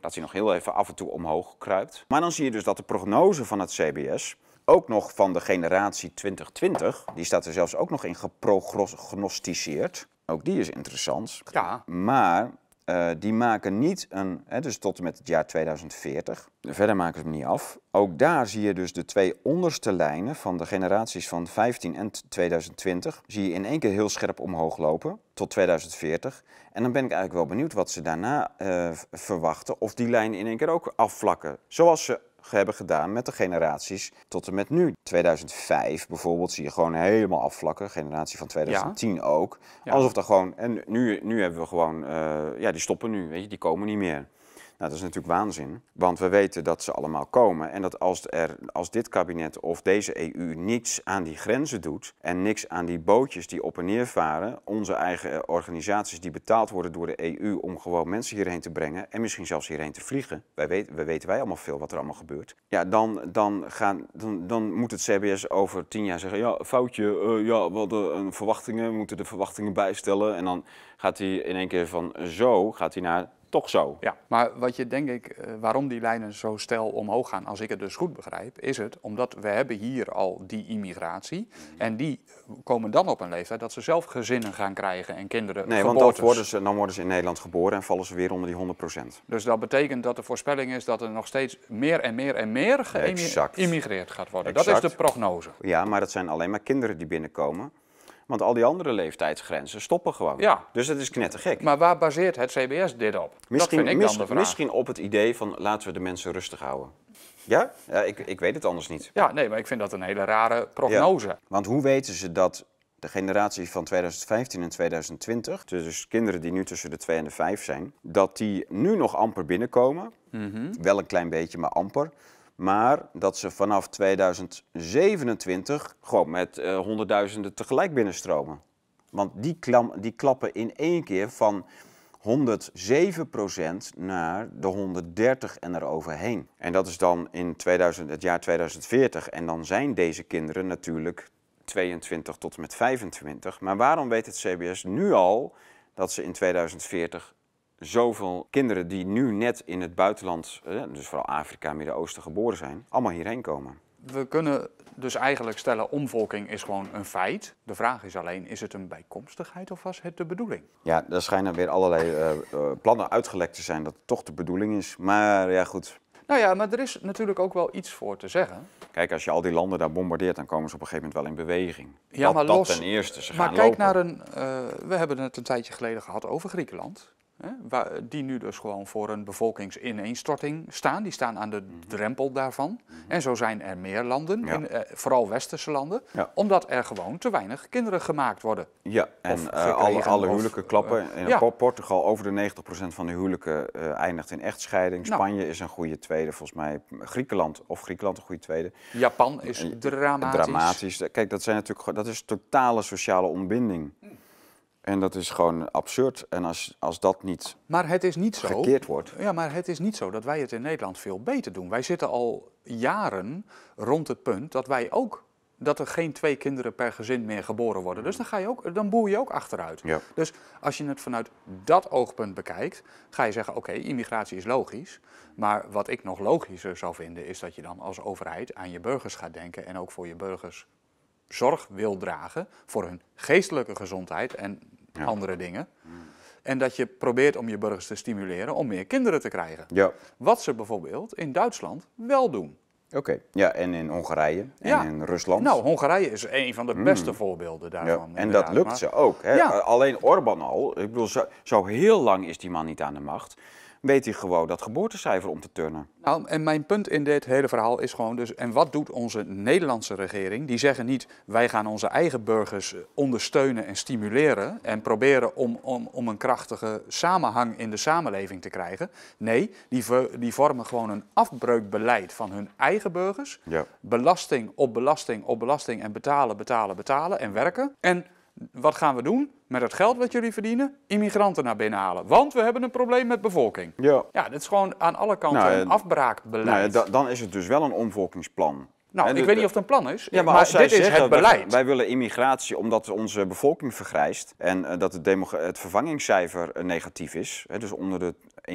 Dat hij nog heel even af en toe omhoog kruipt. Maar dan zie je dus dat de prognose van het CBS, ook nog van de generatie 2020, die staat er zelfs ook nog in geprognosticeerd. Ook die is interessant. Ja. Maar eh, die maken niet een, hè, dus tot en met het jaar 2040, verder maken ze hem niet af. Ook daar zie je dus de twee onderste lijnen van de generaties van 15 en 2020, zie je in één keer heel scherp omhoog lopen tot 2040. En dan ben ik eigenlijk wel benieuwd wat ze daarna eh, verwachten, of die lijnen in één keer ook afvlakken. Zoals ze hebben gedaan met de generaties tot en met nu. 2005 bijvoorbeeld zie je gewoon helemaal afvlakken. Generatie van 2010 ook. Alsof dat gewoon. En nu, nu hebben we gewoon. Eh, ja, die stoppen nu. Weet je, die komen niet meer. Nou, dat is natuurlijk waanzin, want we weten dat ze allemaal komen en dat als, er, als dit kabinet of deze EU niets aan die grenzen doet en niks aan die bootjes die op en neer varen, onze eigen eh, organisaties die betaald worden door de EU om gewoon mensen hierheen te brengen en misschien zelfs hierheen te vliegen, wij weten, wij weten wij allemaal veel wat er allemaal gebeurt, ja, dan, dan, gaan, dan, dan moet het CBS over tien jaar zeggen, ja, foutje, eh, ja, we hadden verwachtingen, we moeten de verwachtingen bijstellen en dan gaat hij in één keer van zo, gaat hij naar toch zo. Ja. Maar wat je denk ik, eh, waarom die lijnen zo stijl omhoog gaan, als ik het dus goed begrijp, is het omdat we hebben hier al die immigratie. En die komen dan op een leeftijd dat ze zelf gezinnen gaan krijgen en kinderen. Nee, want dan worden, ze, dan worden ze in Nederland geboren en vallen ze weer onder die 100%. Dus dat betekent dat de voorspelling is dat er nog steeds meer en meer en meer geïmmigreerd gaat worden. Exact. Dat is de prognose. Ja, maar dat zijn alleen maar kinderen die binnenkomen. Want al die andere leeftijdsgrenzen stoppen gewoon. Ja. Dus dat is knettergek. Maar waar baseert het CBS dit op? Misschien, Misschien op het idee van laten we de mensen rustig houden. Ja? ja ik, ik weet het anders niet. Ja, nee, maar ik vind dat een hele rare prognose. Want hoe weten ze dat de generatie van 2015 en 2020, dus kinderen die nu tussen de 2 en de 5 zijn, dat die nu nog amper binnenkomen. Mhm. Wel een klein beetje, maar amper. Maar dat ze vanaf 2027 gewoon met uh, honderdduizenden tegelijk binnenstromen. Want die, klam, die klappen in één keer van 107% naar de 130 en eroverheen. En dat is dan in 2000, het jaar 2040. En dan zijn deze kinderen natuurlijk 22 tot en met 25. Maar waarom weet het CBS nu al dat ze in 2040 zoveel kinderen die nu net in het buitenland, eh, dus vooral Afrika, Midden-Oosten geboren zijn, allemaal hierheen komen. We kunnen dus eigenlijk stellen, omvolking is gewoon een feit. De vraag is alleen, is het een bijkomstigheid of was het de bedoeling? Ja, er schijnen weer allerlei eh, eh, plannen uitgelekt te zijn dat het toch de bedoeling is. Maar ja, goed. Nou ja, maar er is natuurlijk ook wel iets voor te zeggen. Kijk, als je al die landen daar bombardeert, dan komen ze op een gegeven moment wel in beweging. Ja, maar los, dat ten eerste. Ze maar kijk naar een. we hebben het een tijdje geleden gehad over Griekenland die nu dus gewoon voor een bevolkingsineenstorting staan. Die staan aan de mhm. drempel daarvan. Mhm. En zo zijn er meer landen, in, eh, vooral westerse landen, omdat er gewoon te weinig kinderen gemaakt worden. Ja, en eh, alle, huwelijken klappen. Eh, in Portugal over de 90% van de huwelijken eindigt in echtscheiding. Nou. Spanje is een goede tweede, volgens mij. Griekenland of Griekenland een goede tweede. Japan is dramatisch. Dramatisch. Kijk, dat, zijn natuurlijk, dat is totale sociale ontbinding. Mm. En dat is gewoon absurd. En als, als dat niet, maar het is niet zo, gekeerd wordt. Ja, maar het is niet zo dat wij het in Nederland veel beter doen. Wij zitten al jaren rond het punt dat wij ook dat er geen twee kinderen per gezin meer geboren worden. Dus dan, ga je ook, dan boer je ook achteruit. Ja. Dus als je het vanuit dat oogpunt bekijkt, ga je zeggen: oké, immigratie is logisch. Maar wat ik nog logischer zou vinden, is dat je dan als overheid aan je burgers gaat denken en ook voor je burgers zorg wil dragen voor hun geestelijke gezondheid en andere dingen. En dat je probeert om je burgers te stimuleren om meer kinderen te krijgen. Ja. Wat ze bijvoorbeeld in Duitsland wel doen. Oké, ja, en in Hongarije en in Rusland. Nou, Hongarije is een van de mm. beste voorbeelden daarvan. Ja. En dat lukt ze ook. Hè? Alleen Orbán al. Ik bedoel, zo, zo, heel lang is die man niet aan de macht weet hij gewoon dat geboortecijfer om te turnen. Nou, en mijn punt in dit hele verhaal is gewoon dus... en wat doet onze Nederlandse regering? Die zeggen niet, wij gaan onze eigen burgers ondersteunen en stimuleren... en proberen om, om, om een krachtige samenhang in de samenleving te krijgen. Nee, die, die vormen gewoon een afbreukbeleid van hun eigen burgers. Ja. Belasting op belasting op belasting en betalen, betalen, betalen en werken. En wat gaan we doen? met het geld wat jullie verdienen immigranten naar binnen halen. Want we hebben een probleem met bevolking. Ja, ja dat is gewoon aan alle kanten nou, een eh, afbraakbeleid. Nou, dan is het dus wel een omvolkingsplan. Nou, ik weet niet of het een plan is, ja, maar, maar dit is het beleid. Wij, willen immigratie omdat onze bevolking vergrijst en eh, dat het, het vervangingscijfer eh, negatief is. Hè, dus onder de 1.8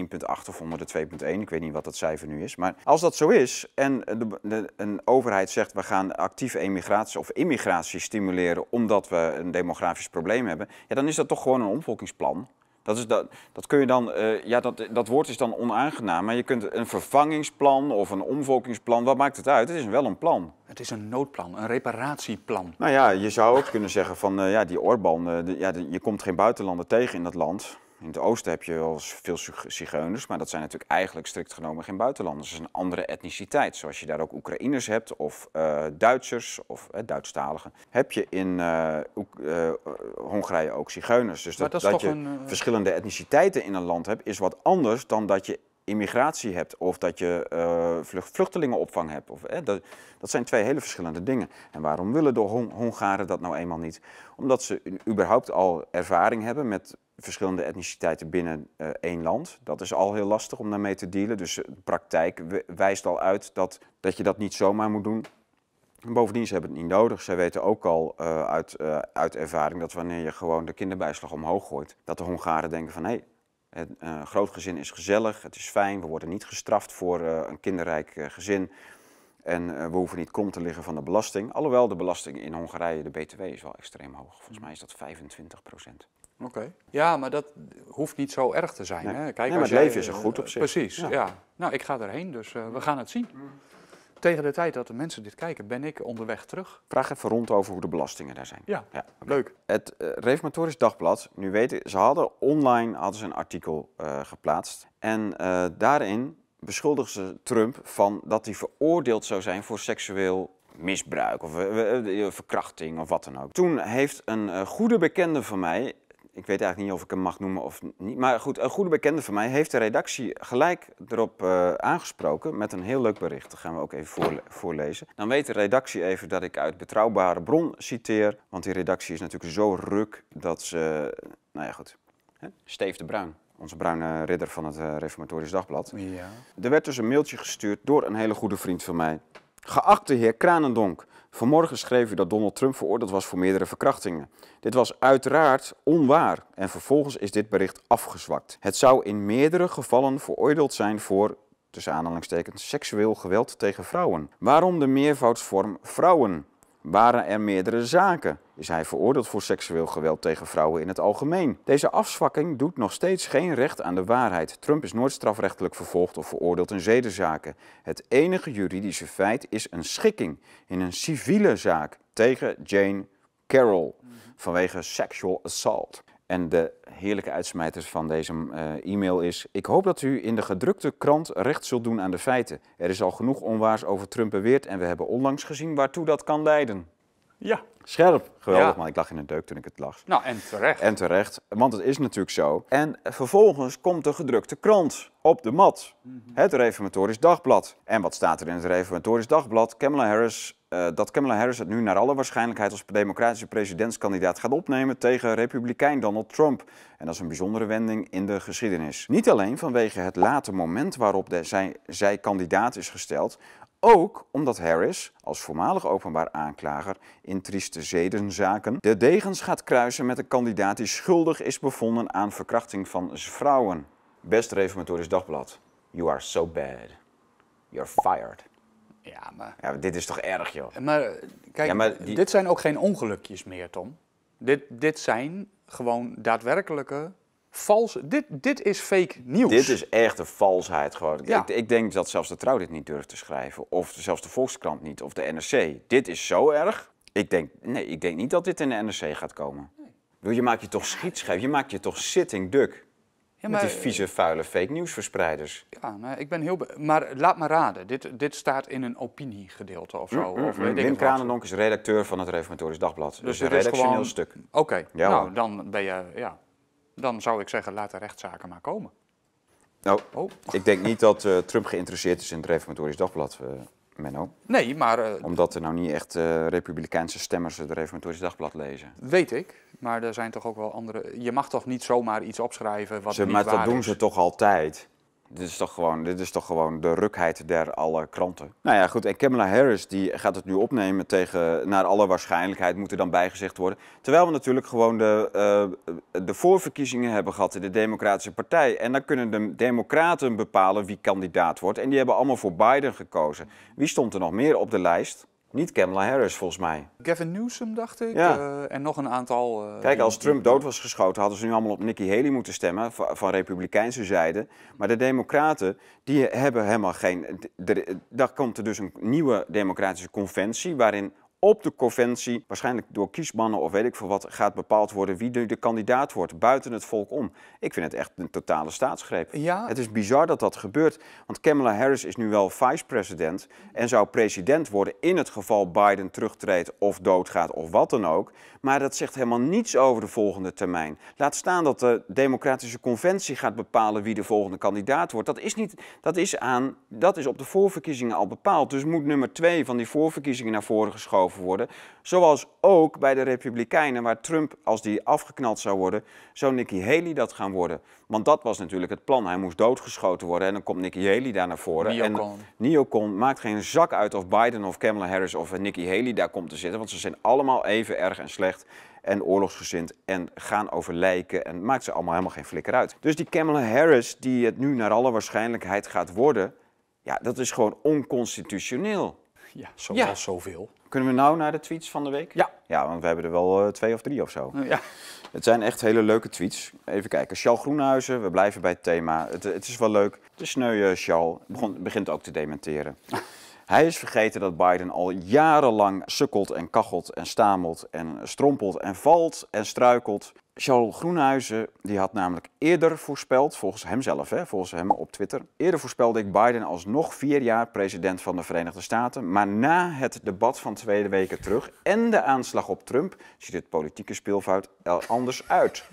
of onder de 2.1. Ik weet niet wat dat cijfer nu is. Maar als dat zo is en de, een overheid zegt we gaan actieve emigratie of immigratie stimuleren omdat we een demografisch probleem hebben, ja, dan is dat toch gewoon een omvolkingsplan. Dat, is dat, dat kun je dan, eh, ja, dat, dat woord is dan onaangenaam, maar je kunt een vervangingsplan of een omvolkingsplan, wat maakt het uit? Het is wel een plan. Het is een noodplan, een reparatieplan. Nou ja, je zou ook kunnen zeggen van, eh, ja, die Orbán, eh, ja, je komt geen buitenlander tegen in dat land. In het oosten heb je wel veel zigeuners, maar dat zijn natuurlijk eigenlijk strikt genomen geen buitenlanders. Dat is een andere etniciteit, zoals je daar ook Oekraïners hebt of eh, Duitsers of uh, Duitsstaligen. Heb je in eh, Hongarije ook zigeuners. Dus dat, dat, je verschillende etniciteiten in een land hebt, is wat anders dan dat je immigratie hebt of dat je vlucht, vluchtelingenopvang hebt. Of, dat, dat, zijn twee hele verschillende dingen. En waarom willen de Hongaren dat nou eenmaal niet? Omdat ze überhaupt al ervaring hebben met verschillende etniciteiten binnen eh, één land. Dat is al heel lastig om daarmee te dealen. Dus eh, de praktijk wijst al uit dat, dat je dat niet zomaar moet doen. bovendien, ze hebben het niet nodig. Zij weten ook al eh, uit, uit ervaring dat wanneer je gewoon de kinderbijslag omhoog gooit, dat de Hongaren denken van hé, hey, een groot gezin is gezellig, het is fijn, we worden niet gestraft voor een kinderrijk gezin. En we hoeven niet komt te liggen van de belasting. Alhoewel de belasting in Hongarije, de BTW, is wel extreem hoog. Volgens mij is dat 25 procent. Oké. Ja, maar dat hoeft niet zo erg te zijn. Hè? Kijk, nee, maar het leven is er eh, goed op zich. Precies, ja. Nou, ik ga erheen, dus eh, we gaan het zien. Tegen de tijd dat de mensen dit kijken, ben ik onderweg terug. Vraag even rond over hoe de belastingen daar zijn. Ja, leuk. Het uh, Dagblad, nu weten ze hadden online hadden ze een artikel geplaatst. En daarin beschuldigen ze Trump van dat hij veroordeeld zou zijn voor seksueel misbruik of verkrachting of wat dan ook. Toen heeft een goede bekende van mij ik weet eigenlijk niet of ik hem mag noemen of niet. Maar goed, een goede bekende van mij heeft de redactie gelijk erop eh, aangesproken met een heel leuk bericht. Dat gaan we ook even voorlezen. Dan weet de redactie even dat ik uit betrouwbare bron citeer. Want die redactie is natuurlijk zo ruk dat ze. nou ja, goed. Hè? Steef de Bruin onze bruine ridder van het eh, Reformatorisch Dagblad. Ja. Er werd dus een mailtje gestuurd door een hele goede vriend van mij. Geachte heer Kranendonk, Vanmorgen schreef u dat Donald Trump veroordeeld was voor meerdere verkrachtingen. Dit was uiteraard onwaar en vervolgens is dit bericht afgezwakt. Het zou in meerdere gevallen veroordeeld zijn voor, tussen aanhalingstekens, seksueel geweld tegen vrouwen. Waarom de meervoudsvorm vrouwen? Waren er meerdere zaken? is hij veroordeeld voor seksueel geweld tegen vrouwen in het algemeen. Deze afzwakking doet nog steeds geen recht aan de waarheid. Trump is nooit strafrechtelijk vervolgd of veroordeeld in zedenzaken. Het enige juridische feit is een schikking in een civiele zaak tegen Jane Carroll vanwege sexual assault. En de heerlijke uitsmijter van deze eh, e-mail is: Ik hoop dat u in de gedrukte krant recht zult doen aan de feiten. Er is al genoeg onwaars over Trump beweerd en we hebben onlangs gezien waartoe dat kan leiden. Ja. Scherp. Geweldig, Maar man. Ik lag in een deuk toen ik het las. Nou, en terecht. En terecht, want het is natuurlijk zo. En vervolgens komt de gedrukte krant op de mat. Mhm. Het Reformatorisch Dagblad. En wat staat er in het Reformatorisch Dagblad? Kamala Harris, eh, dat Kamala Harris het nu naar alle waarschijnlijkheid als democratische presidentskandidaat gaat opnemen tegen republikein Donald Trump. En dat is een bijzondere wending in de geschiedenis. Niet alleen vanwege het late moment waarop de, zij, zij kandidaat is gesteld, ook omdat Harris, als voormalig openbaar aanklager in trieste zedenzaken, de degens gaat kruisen met een kandidaat die schuldig is bevonden aan verkrachting van vrouwen. Best Reformatorisch Dagblad. You are so bad. You're fired. Ja, maar... Ja, dit is toch erg, joh? Maar eh, kijk, maar dit zijn ook geen ongelukjes meer, Tom. Dit, dit zijn gewoon daadwerkelijke vals. Dit, dit is fake nieuws. Dit is echt een valsheid gewoon. Ja. Ik, ik, denk dat zelfs de Trouw dit niet durft te schrijven. Of zelfs de Volkskrant niet. Of de NRC. Dit is zo erg. Ik denk, nee, ik denk niet dat dit in de NRC gaat komen. Nee. Je maakt je toch schietschijf. Je maakt je toch sitting duck. Met die vieze, eh, vuile fake nieuwsverspreiders. Ja, maar nou, ik ben heel... Maar laat me raden, dit, dit staat in een opiniegedeelte of zo. Mm, mm, of mm. Wim Kranendonk is redacteur van het Reformatorisch Dagblad. Dus, dus een redactioneel stuk. Oké, ja, nou, dan ben je... Ja, dan zou ik zeggen, laat de rechtszaken maar komen. Nou, oh. ik denk niet dat eh, Trump geïnteresseerd is in het Reformatorisch Dagblad, eh, Menno. Nee, maar... Eh, Omdat er nou niet echt republikeinse stemmers het Reformatorisch Dagblad lezen. Weet ik, maar er zijn toch ook wel andere... Je mag toch niet zomaar iets opschrijven wat ze, Maar dat doen ze toch altijd? dit is toch gewoon, dit is toch gewoon de rukheid der alle kranten. Nou ja, goed. En Kamala Harris die gaat het nu opnemen tegen, naar alle waarschijnlijkheid moet er dan bijgezegd worden. Terwijl we natuurlijk gewoon de, eh, de voorverkiezingen hebben gehad in de Democratische Partij. En dan kunnen de Democraten bepalen wie kandidaat wordt. En die hebben allemaal voor Biden gekozen. Wie stond er nog meer op de lijst? Niet Kamala Harris, volgens mij. Gavin Newsom, dacht ik. Ja. Eh, en nog een aantal. Eh, Kijk, als Trump dood was geschoten, hadden ze nu allemaal op Nikki Haley moeten stemmen. Van, van Republikeinse zijde. Maar de Democraten, die hebben helemaal geen. Daar komt er dus een nieuwe Democratische conventie. waarin op de conventie, waarschijnlijk door kiesmannen of weet ik veel wat, gaat bepaald worden wie de, de kandidaat wordt, buiten het volk om. Ik vind het echt een totale staatsgreep. Ja. Het is bizar dat dat gebeurt, want Kamala Harris is nu wel vice-president en zou president worden in het geval Biden terugtreedt of doodgaat of wat dan ook. Maar dat zegt helemaal niets over de volgende termijn. Laat staan dat de Democratische Conventie gaat bepalen wie de volgende kandidaat wordt. Dat is, niet, dat is, aan, dat is op de voorverkiezingen al bepaald. Dus moet nummer twee van die voorverkiezingen naar voren geschoven worden. Zoals ook bij de Republikeinen, waar Trump, als die afgeknald zou worden, zou Nikki Haley dat gaan worden. Want dat was natuurlijk het plan. Hij moest doodgeschoten worden en dan komt Nikki Haley daar naar voren. Neocon. En Neocon maakt geen zak uit of Biden of Kamala Harris of Nikki Haley daar komt te zitten. Want ze zijn allemaal even erg en slecht en oorlogsgezind en gaan over lijken en maakt ze allemaal helemaal geen flikker uit. Dus die Kamala Harris, die het nu naar alle waarschijnlijkheid gaat worden, ja, dat is gewoon onconstitutioneel. Ja, zoals ja. zoveel. Kunnen we nou naar de tweets van de week? Ja. Ja, want we hebben er wel eh, twee of drie of zo. Ja. Het zijn echt hele leuke tweets. Even kijken. Charles Groenhuizen, we blijven bij het thema. Het, het is wel leuk. De sneuwe Charles begon, begint ook te dementeren. Hij is vergeten dat Biden al jarenlang sukkelt en kachelt en stamelt en strompelt en valt en struikelt. Charles Groenhuizen die had namelijk eerder voorspeld, volgens hemzelf, hè, volgens hem op Twitter, eerder voorspelde ik Biden alsnog vier jaar president van de Verenigde Staten. Maar na het debat van twee weken terug en de aanslag op Trump ziet het politieke speelveld er anders uit.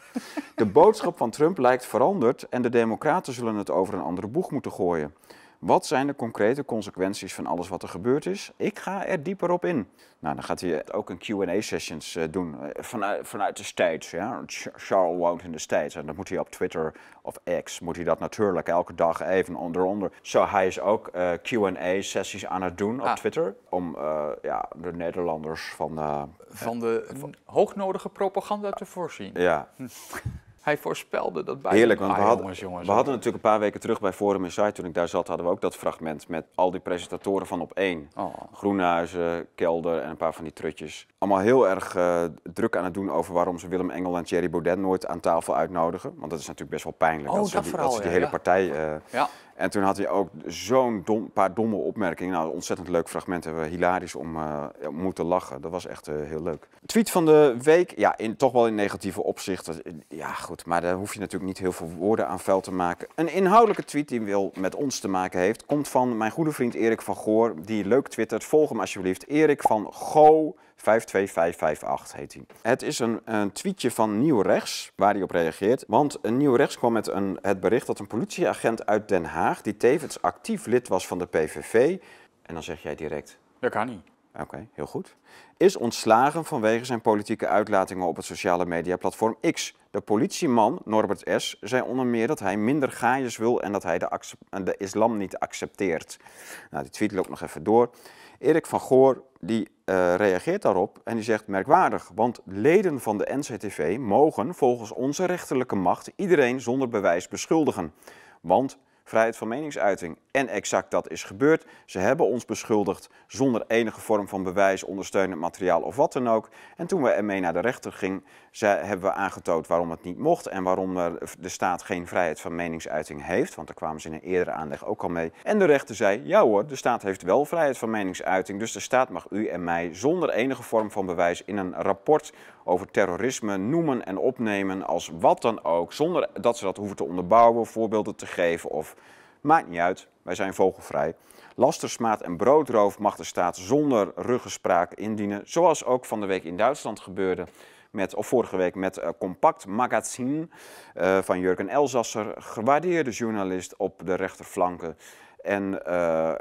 De boodschap van Trump lijkt veranderd en de Democraten zullen het over een andere boeg moeten gooien. Wat zijn de concrete consequenties van alles wat er gebeurd is? Ik ga er dieper op in. Nou, dan gaat hij ook een Q&A-sessions eh, doen eh, vanuit, vanuit de States. Ja? Charles woont in de States en dan moet hij op Twitter of X, moet hij dat natuurlijk elke dag even onderonder. Zo, hij is ook eh, Q&A-sessies aan het doen op ah. Twitter om ja, de Nederlanders van... Uh, van de hoognodige propaganda te voorzien. Ja. Hm. Hij voorspelde dat bij Heerlijk, want we, hadden, jongens, jongens, we hadden natuurlijk een paar weken terug bij Forum Insight, toen ik daar zat, hadden we ook dat fragment met al die presentatoren van op één. Oh. Groenhuizen, Kelder en een paar van die trutjes. Allemaal heel erg eh, druk aan het doen over waarom ze Willem Engel en Thierry Baudet nooit aan tafel uitnodigen. Want dat is natuurlijk best wel pijnlijk. Oh, dat, ze die, dat, die, hele partij eh, ja. En toen had hij ook zo'n dom, paar domme opmerkingen. Nou, ontzettend leuk fragment. Hebben we hilarisch om uh, moeten lachen. Dat was echt eh, heel leuk. Tweet van de week. Ja, in, toch wel in negatieve opzicht. Ja, goed. Maar daar hoef je natuurlijk niet heel veel woorden aan vuil te maken. Een inhoudelijke tweet die wel met ons te maken heeft. Komt van mijn goede vriend Erik van Goor. Die leuk twittert. Volg hem alsjeblieft. Erik van Go. 52558 heet hij. Het is een, een, tweetje van Nieuw Rechts waar hij op reageert. Want Nieuw Rechts kwam met een, het bericht dat een politieagent uit Den Haag, die tevens actief lid was van de PVV, en dan zeg jij direct. Dat kan niet. Oké, heel goed. Is ontslagen vanwege zijn politieke uitlatingen op het sociale mediaplatform X. De politieman Norbert S. zei onder meer dat hij minder gaaiers wil en dat hij de islam niet accepteert. Nou, die tweet loopt nog even door. Erik van Goor die eh, reageert daarop en die zegt merkwaardig, want leden van de NCTV mogen volgens onze rechterlijke macht iedereen zonder bewijs beschuldigen. Want vrijheid van meningsuiting. En exact dat is gebeurd. Ze hebben ons beschuldigd zonder enige vorm van bewijs, ondersteunend materiaal of wat dan ook. En toen we ermee naar de rechter gingen, hebben we aangetoond waarom het niet mocht en waarom de staat geen vrijheid van meningsuiting heeft. Want daar kwamen ze in een eerdere aanleg ook al mee. En de rechter zei, ja hoor, de staat heeft wel vrijheid van meningsuiting. Dus de staat mag u en mij zonder enige vorm van bewijs in een rapport over terrorisme noemen en opnemen als wat dan ook. Zonder dat ze dat hoeven te onderbouwen, voorbeelden te geven of Maakt niet uit, wij zijn vogelvrij. Lastersmaat en broodroof mag de staat zonder ruggespraak indienen, zoals ook van de week in Duitsland gebeurde. Met, of vorige week met eh, Compact Magazine eh, van Jurgen Elsasser, gewaardeerde journalist op de rechterflanken. En eh,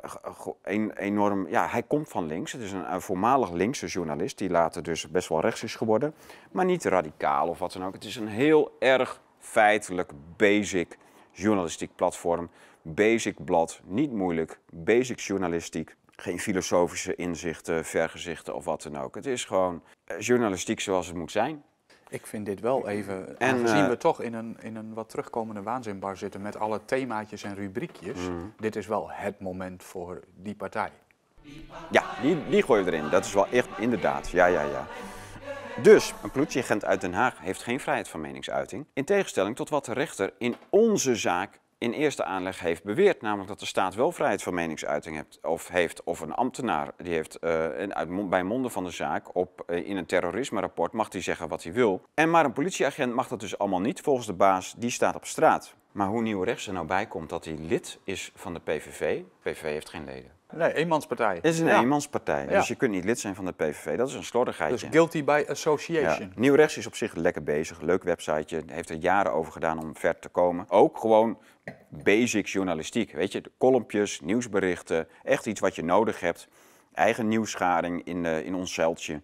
een, enorm, ja, hij komt van links. Het is een, een, voormalig linkse journalist, die later dus best wel rechts is geworden. Maar niet radicaal of wat dan ook. Het is een heel erg feitelijk, basic journalistiek platform Basic blad, niet moeilijk, basic journalistiek. Geen filosofische inzichten, vergezichten of wat dan ook. Het is gewoon eh, journalistiek zoals het moet zijn. Ik vind dit wel even, en, zien eh, we toch in een, in een wat terugkomende waanzinbar zitten met alle themaatjes en rubriekjes. Mhm. Dit is wel het moment voor die partij. Ja, die, die je erin. Dat is wel echt inderdaad. Ja, ja, ja. Dus een politieagent uit Den Haag heeft geen vrijheid van meningsuiting. In tegenstelling tot wat de rechter in onze zaak in eerste aanleg heeft beweerd, namelijk dat de staat wel vrijheid van meningsuiting hebt, of heeft, of een ambtenaar die heeft eh, bij monden van de zaak op, eh, in een terrorisme-rapport mag hij zeggen wat hij wil. En maar een politieagent mag dat dus allemaal niet, volgens de baas, die staat op straat. Maar hoe Nieuw Rechts er nou bij komt dat hij lid is van de PVV, PVV heeft geen leden. Nee, eenmanspartij. Het is een eenmanspartij. Dus je kunt niet lid zijn van de PVV. Dat is een slordigheid. Dus guilty by association. Ja. Nieuw Rechts is op zich lekker bezig. Leuk websiteje. Heeft er jaren over gedaan om ver te komen. Ook gewoon basic journalistiek. Weet je, kolompjes, nieuwsberichten. Echt iets wat je nodig hebt. Eigen nieuwsgaring in, eh, in ons zeiltje.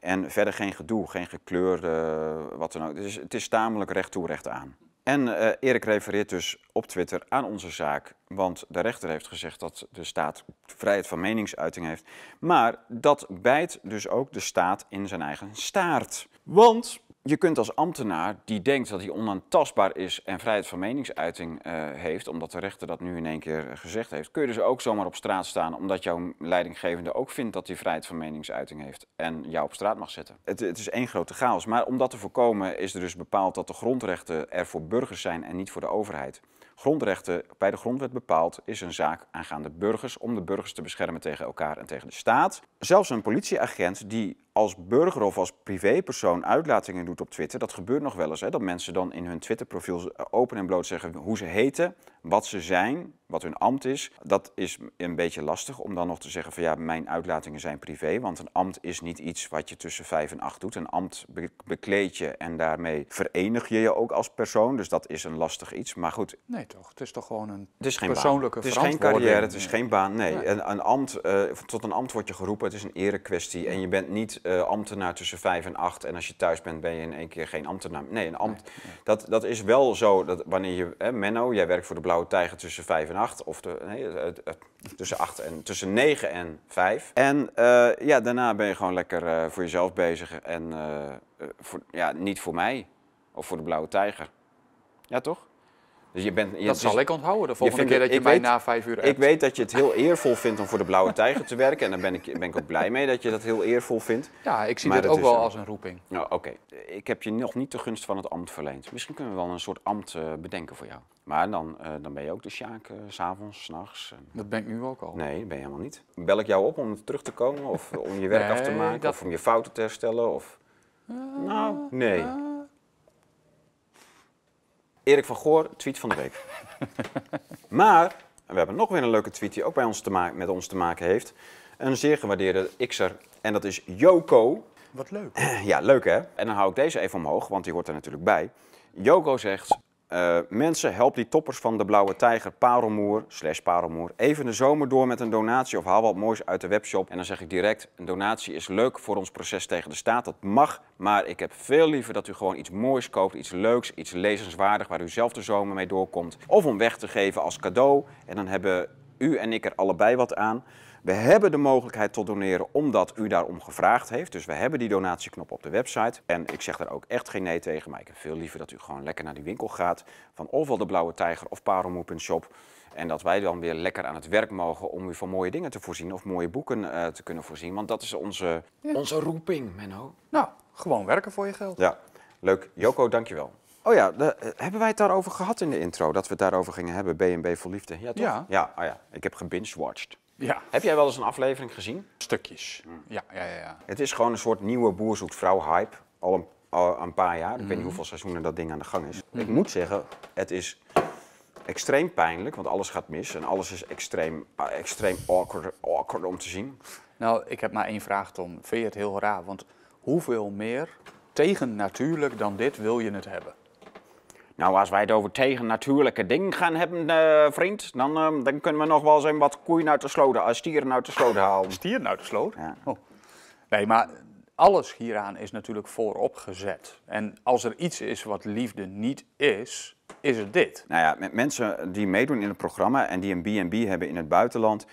En verder geen gedoe, geen gekleurde, eh, wat dan ook. Dus het is tamelijk recht toe, recht aan. En uh, Erik refereert dus op Twitter aan onze zaak, want de rechter heeft gezegd dat de staat vrijheid van meningsuiting heeft. Maar dat bijt dus ook de staat in zijn eigen staart. Want je kunt als ambtenaar die denkt dat hij onaantastbaar is en vrijheid van meningsuiting eh, heeft, omdat de rechter dat nu in één keer gezegd heeft, kun je dus ook zomaar op straat staan omdat jouw leidinggevende ook vindt dat hij vrijheid van meningsuiting heeft en jou op straat mag zetten. Het, het is één grote chaos. Maar om dat te voorkomen is er dus bepaald dat de grondrechten er voor burgers zijn en niet voor de overheid. Grondrechten bij de grondwet bepaald is een zaak aangaande burgers om de burgers te beschermen tegen elkaar en tegen de staat. Zelfs een politieagent die als burger of als privépersoon uitlatingen doet op Twitter, dat gebeurt nog wel eens. Hè? Dat mensen dan in hun Twitter Twitter-profiel open en bloot zeggen hoe ze heten, wat ze zijn, wat hun ambt is. Dat is een beetje lastig om dan nog te zeggen van ja, mijn uitlatingen zijn privé. Want een ambt is niet iets wat je tussen vijf en acht doet. Een ambt bekleed je en daarmee verenig je je ook als persoon. Dus dat is een lastig iets. Maar goed. Nee toch, het is toch gewoon een het is geen persoonlijke baan. Het is geen carrière, het is geen baan. Nee, Een, ambt, eh, tot een ambt word je geroepen. Het is een kwestie En je bent niet uh, ambtenaar tussen vijf en acht. En als je thuis bent, ben je in één keer geen ambtenaar. Nee, een ambt. Dat, dat is wel zo dat wanneer je. Hè, Menno, jij werkt voor de Blauwe Tijger tussen vijf en acht. Of de, tussen acht en tussen negen en vijf. En eh, ja, daarna ben je gewoon lekker eh, voor jezelf bezig. En voor, ja, niet voor mij of voor de Blauwe Tijger. Ja, toch? Dus je bent, je, dat zal dus ik onthouden de volgende keer dat je mij weet, na vijf uur Ik weet dat je het heel eervol vindt om voor de Blauwe Tijger te werken. En daar ben ik, ben ik ook blij mee dat je dat heel eervol vindt. Ja, ik zie dit ook wel als een roeping. Nou, Oké, ik heb je nog niet de gunst van het ambt verleend. Misschien kunnen we wel een soort ambt eh, bedenken voor jou. Maar dan, eh, dan ben je ook de Sjaak, uh, eh, s'avonds, s'nachts. En... Dat ben ik nu ook al. Nee, dat ben je helemaal niet. Bel ik jou op om terug te komen of om je werk af te maken of om je fouten te herstellen? Of... nou, nee. Erik van Goor, tweet van de week. maar we hebben nog weer een leuke tweet die ook bij ons te maken, met ons te maken heeft. Een zeer gewaardeerde X'er. En dat is Joko. Wat leuk. ja, leuk hè? En dan hou ik deze even omhoog, want die hoort er natuurlijk bij. Joko zegt, eh, mensen, help die toppers van de Blauwe Tijger, Parelmoer, slash Parelmoer, even de zomer door met een donatie of haal wat moois uit de webshop. En dan zeg ik direct, een donatie is leuk voor ons proces tegen de staat, dat mag. Maar ik heb veel liever dat u gewoon iets moois koopt, iets leuks, iets lezenswaardig waar u zelf de zomer mee doorkomt. Of om weg te geven als cadeau en dan hebben u en ik er allebei wat aan. We hebben de mogelijkheid tot doneren omdat u daarom gevraagd heeft. Dus we hebben die donatieknop op de website. En ik zeg daar ook echt geen nee tegen, maar ik heb veel liever dat u gewoon lekker naar die winkel gaat. Van ofwel de Blauwe Tijger of shop En dat wij dan weer lekker aan het werk mogen om u van mooie dingen te voorzien of mooie boeken eh, te kunnen voorzien. Want dat is onze... Onze roeping, Menno. Nou, gewoon werken voor je geld. Ja, leuk. Joko, dankjewel. Oh ja, eh, hebben wij het daarover gehad in de intro? Dat we het daarover gingen hebben, B&B voor Liefde? Ja, toch? Ja. oh ja. ik heb gebingewatched. Ja. Heb jij wel eens een aflevering gezien? Stukjes. Ja, ja, ja, ja. Het is gewoon een soort nieuwe boer zoekt vrouw hype. Al een, paar jaar. Ik weet niet mhm. hoeveel seizoenen dat ding aan de gang is. Ik moet zeggen, het is extreem pijnlijk, want alles gaat mis. En alles is extreem, eh, extreem awkward, awkward om te zien. Nou, ik heb maar één vraag, Tom. Vind je het heel raar? Want hoeveel meer tegen natuurlijk dan dit wil je het hebben? Nou, als wij het over tegennatuurlijke dingen gaan hebben, eh, vriend, dan, eh, dan kunnen we nog wel eens wat koeien uit de sloot, als eh, stieren uit de sloot halen. Stieren uit de sloot? Ja. Oh. Nee, maar alles hieraan is natuurlijk vooropgezet. En als er iets is wat liefde niet is, is het dit. Nou ja, met mensen die meedoen in het programma en die een B&B hebben in het buitenland,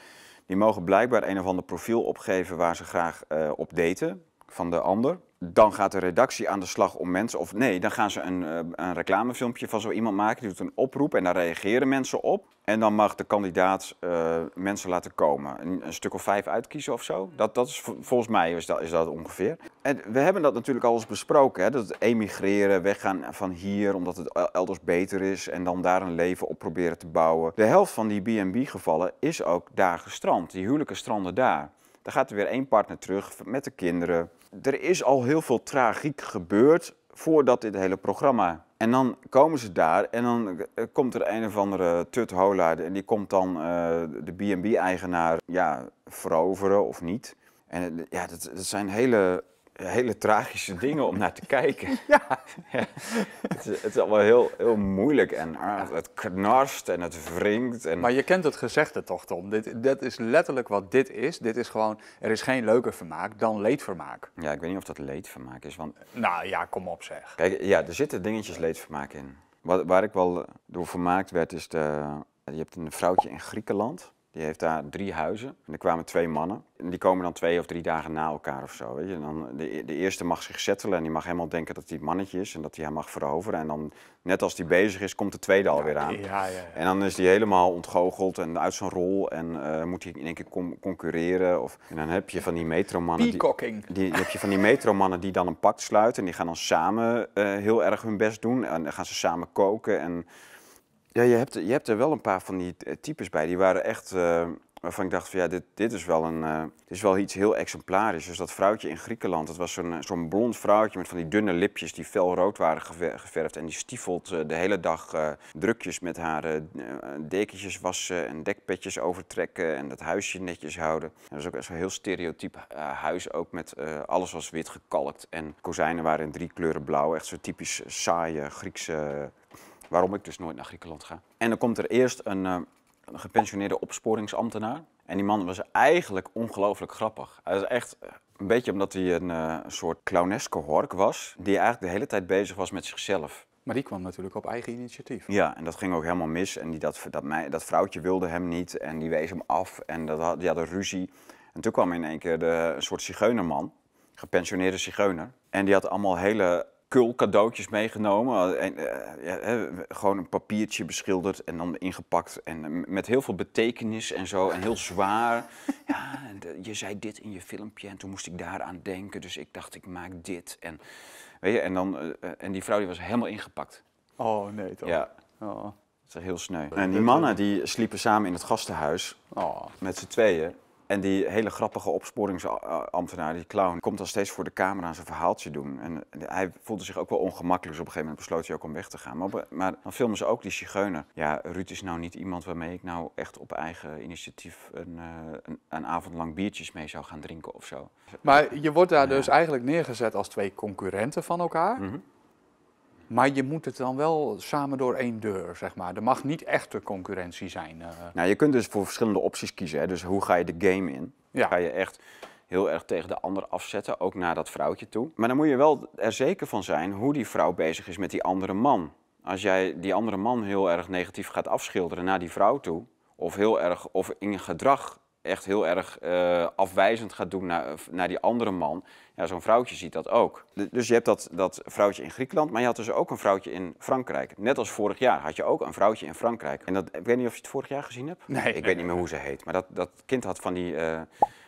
die mogen blijkbaar een of ander profiel opgeven waar ze graag op daten van de ander dan gaat de redactie aan de slag om mensen. Of nee, dan gaan ze eh, een, reclamefilmpje van zo iemand maken. Die doet een oproep en daar reageren mensen op. En dan mag de kandidaat eh, mensen laten komen. Een, stuk of vijf uitkiezen of zo. Dat, dat is, volgens mij is dat, is dat ongeveer. En we hebben dat natuurlijk al eens besproken. Hè? Dat emigreren, weggaan van hier omdat het elders beter is. En dan daar een leven op proberen te bouwen. De helft van die B&B gevallen is ook daar gestrand. Die huwelijken stranden daar. Dan gaat er weer één partner terug met de kinderen. Er is al heel veel tragiek gebeurd voordat dit hele programma. En dan komen ze daar en dan eh, komt er een of andere Tut Hola en die komt dan eh, de B&B-eigenaar ja, veroveren of niet. En eh, ja, dat, dat zijn hele hele tragische dingen om naar te kijken. Ja. Het, is, het, is, allemaal heel, heel moeilijk en ah, het knarst en het wringt. En... Maar je kent het gezegde toch, Tom? Dit, dat is letterlijk wat dit is. Dit is gewoon, er is geen leuker vermaak dan leedvermaak. Ja, ik weet niet of dat leedvermaak is, want... Nou ja, kom op zeg. Kijk, ja, er zitten dingetjes leedvermaak in. Wat, waar ik wel door vermaakt werd is, de, je hebt een vrouwtje in Griekenland... Die heeft daar drie huizen. En er kwamen twee mannen. En die komen dan twee of drie dagen na elkaar of zo. Weet je? En dan de, de eerste mag zich settelen en die mag helemaal denken dat hij het mannetje is en dat hij hem mag veroveren. En dan, net als die bezig is, komt de tweede alweer aan. Ja, ja, En dan is die helemaal ontgoocheld en uit zijn rol en eh, moet hij in één keer concurreren. Of, en dan heb je van die metromannen. Peacocking. Die, die, heb je van die metromannen die dan een pact sluiten en die gaan dan samen eh, heel erg hun best doen. En dan gaan ze samen koken en ja, je hebt, je hebt er wel een paar van die eh, types bij. Die waren echt, eh, waarvan ik dacht van ja, dit, dit, is wel een, eh, dit is wel iets heel exemplarisch. Dus dat vrouwtje in Griekenland, dat was zo'n blond vrouwtje met van die dunne lipjes die felrood waren geverfd. En die stiefelt de hele dag drukjes met haar dekentjes wassen en dekpetjes overtrekken en dat huisje netjes houden. En dat was ook zo'n heel stereotyp huis ook met alles was wit gekalkt en kozijnen waren in drie kleuren blauw. Echt zo typisch saaie Griekse waarom ik dus nooit naar Griekenland ga. En dan komt er eerst een, eh, een gepensioneerde opsporingsambtenaar. En die man was eigenlijk ongelooflijk grappig. Hij was echt eh, een beetje omdat hij een eh, soort clowneske hork was, die eigenlijk de hele tijd bezig was met zichzelf. Maar die kwam natuurlijk op eigen initiatief. Ja, en dat ging ook helemaal mis. En die, dat, dat, dat vrouwtje wilde hem niet en die wees hem af en dat had, die hadden ruzie. En toen kwam in één keer de, een soort zigeunerman, gepensioneerde zigeuner. En die had allemaal hele kul cadeautjes meegenomen. Eh, en, eh, gewoon een papiertje beschilderd en dan ingepakt. En eh, met heel veel betekenis en zo. En heel zwaar. ja, je zei dit in je filmpje en toen moest ik daaraan denken. Dus ik dacht, ik maak dit. En, weet je, en, dan, en die vrouw die was helemaal ingepakt. Oh nee, toch? Ja. Oh. Dat heel sneu. En die mannen die sliepen samen in het gastenhuis. Oh. Met z'n tweeën. En die hele grappige opsporingsambtenaar, die clown, komt dan steeds voor de camera zijn verhaaltje doen. En hij voelde zich ook wel ongemakkelijk, dus op een gegeven moment besloot hij ook om weg te gaan. Maar, maar dan filmen ze ook die zigeuner. Ja, Ruud is nou niet iemand waarmee ik nou echt op eigen initiatief een, avondlang eh, een biertjes mee zou gaan drinken of zo. Maar je wordt daar dus eigenlijk neergezet als twee concurrenten van elkaar. Mm maar je moet het dan wel samen door één deur, zeg maar. Er mag niet echte concurrentie zijn. Eh. Nou, je kunt dus voor verschillende opties kiezen. Hè? Dus hoe ga je de game in? Ga je echt heel erg tegen de ander afzetten, ook naar dat vrouwtje toe. Maar dan moet je wel er zeker van zijn hoe die vrouw bezig is met die andere man. Als jij die andere man heel erg negatief gaat afschilderen naar die vrouw toe, of heel erg of in gedrag echt heel erg eh, afwijzend gaat doen naar, eh, naar die andere man. Ja, zo'n vrouwtje ziet dat ook. Dus je hebt dat, dat vrouwtje in Griekenland, maar je had dus ook een vrouwtje in Frankrijk. Net als vorig jaar had je ook een vrouwtje in Frankrijk. En dat, ik weet niet of je het vorig jaar gezien hebt. Nee. Ik weet niet meer hoe ze heet. Maar dat, dat kind had van die... Eh,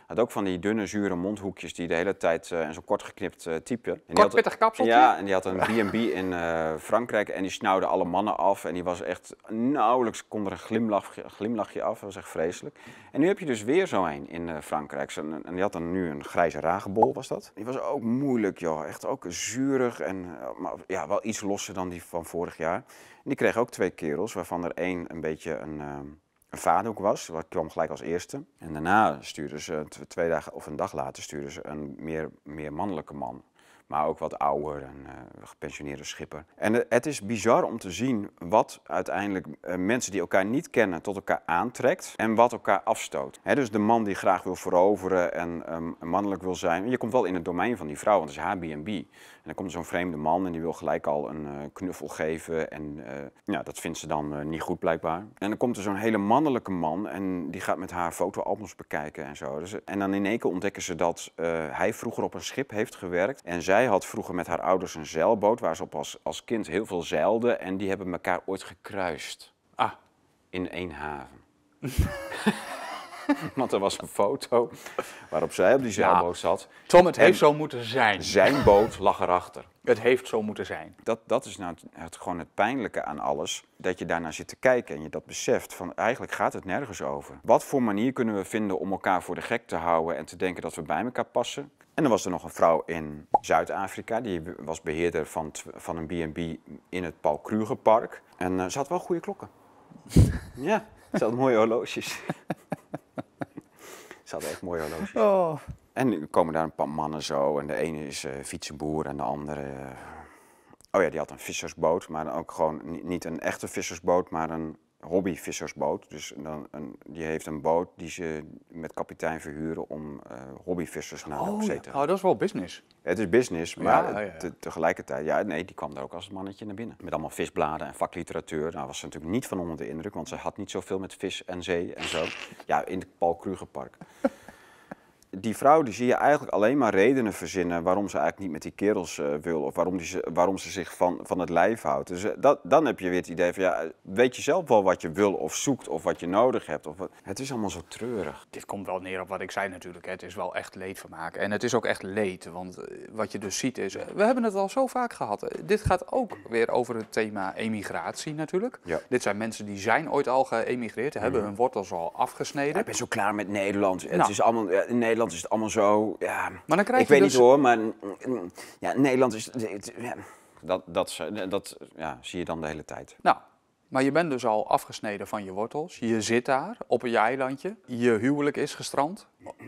had ook van die dunne, zure mondhoekjes die de hele tijd en eh, zo kort geknipt uh, eh, type. Kort pittig kapseltje? Ja, en die had een B&B in eh, Frankrijk en die snauwde alle mannen af. En die was echt, nauwelijks kon er een glimlachje, glimlachje af. Dat was echt vreselijk. En nu heb je dus weer zo een in Frankrijk. Zo, en, die had dan nu een grijze ragenbol was dat. Die was ook moeilijk, joh. Echt ook zuurig en maar, ja, wel iets losser dan die van vorig jaar. En die kreeg ook twee kerels, waarvan er één een beetje een ehm, mijn vader ook was. wat kwam gelijk als eerste. En daarna stuurden ze, twee dagen of een dag later, stuurden ze een meer, meer mannelijke man. Maar ook wat ouder, een eh, gepensioneerde schipper. En het is bizar om te zien wat uiteindelijk eh, mensen die elkaar niet kennen tot elkaar aantrekt. En wat elkaar afstoot. dus de man die graag wil veroveren en ehm, mannelijk wil zijn. Je komt wel in het domein van die vrouw, want het is haar en dan komt er zo'n vreemde man en die wil gelijk al een eh, knuffel geven. En eh, ja, dat vindt ze dan eh, niet goed blijkbaar. En dan komt er zo'n hele mannelijke man en die gaat met haar fotoalbums bekijken en zo. Dus, en dan in één keer ontdekken ze dat hij vroeger op een schip heeft gewerkt. En zij had vroeger met haar ouders een zeilboot waar ze op als, als kind heel veel zeilde. En die hebben elkaar ooit gekruist. Ah. In één haven. Want er was een foto waarop zij op die zeilboot zat. Tom, het heeft zo moeten zijn. Zijn boot lag erachter. Het heeft zo moeten zijn. Dat, dat is nou het, gewoon het pijnlijke aan alles. Dat je daarna zit te kijken en je dat beseft. Van eigenlijk gaat het nergens over. Wat voor manier kunnen we vinden om elkaar voor de gek te houden en te denken dat we bij elkaar passen? En dan was er nog een vrouw in Zuid-Afrika. Die was beheerder van, van een B&B in het Paul Krugerpark. En eh, ze had wel goede klokken. ja, ze had mooie horloges. Ze hadden echt mooie horloges. Oh. En nu komen daar een paar mannen zo. En de ene is eh, fietsenboer en de andere... Eh, oh ja, die had een vissersboot. Maar ook gewoon niet een echte vissersboot, maar een hobbyvissersboot. Dus dan een, die heeft een boot die ze met kapitein verhuren om uh, hobbyvissers naar oh, te zetten. Oh, dat is wel business. Het is business, maar oh, tegelijkertijd, ja, nee, die kwam daar ook als mannetje naar binnen. Met allemaal visbladen en vakliteratuur. Nou was ze natuurlijk niet van onder de indruk, want ze had niet zoveel met vis en zee en zo. Ja, in het Paul Krugerpark die vrouw die zie je eigenlijk alleen maar redenen verzinnen waarom ze eigenlijk niet met die kerels eh, wil of waarom, die, waarom ze zich van, van het lijf houdt. Dus eh, dat, dan heb je weer het idee van ja, weet je zelf wel wat je wil of zoekt of wat je nodig hebt. Of wat... Het is allemaal zo treurig. Dit komt wel neer op wat ik zei natuurlijk. Hè. Het is wel echt leed maken. En het is ook echt leed, want eh, wat je dus ziet is, we hebben het al zo vaak gehad. Dit gaat ook weer over het thema emigratie natuurlijk. Ja. Dit zijn mensen die zijn ooit al geëmigreerd, hebben mhm. hun wortels al afgesneden. Ja, ik ben zo klaar met Nederland. Het nou. is allemaal, in Nederland Nederland is het allemaal zo. Ja, maar dan krijg ik je weet dus... niet hoor, maar ja, Nederland is. dat, dat, dat ja, zie je dan de hele tijd. Nou, maar je bent dus al afgesneden van je wortels. Je zit daar op een eilandje. Je huwelijk is gestrand.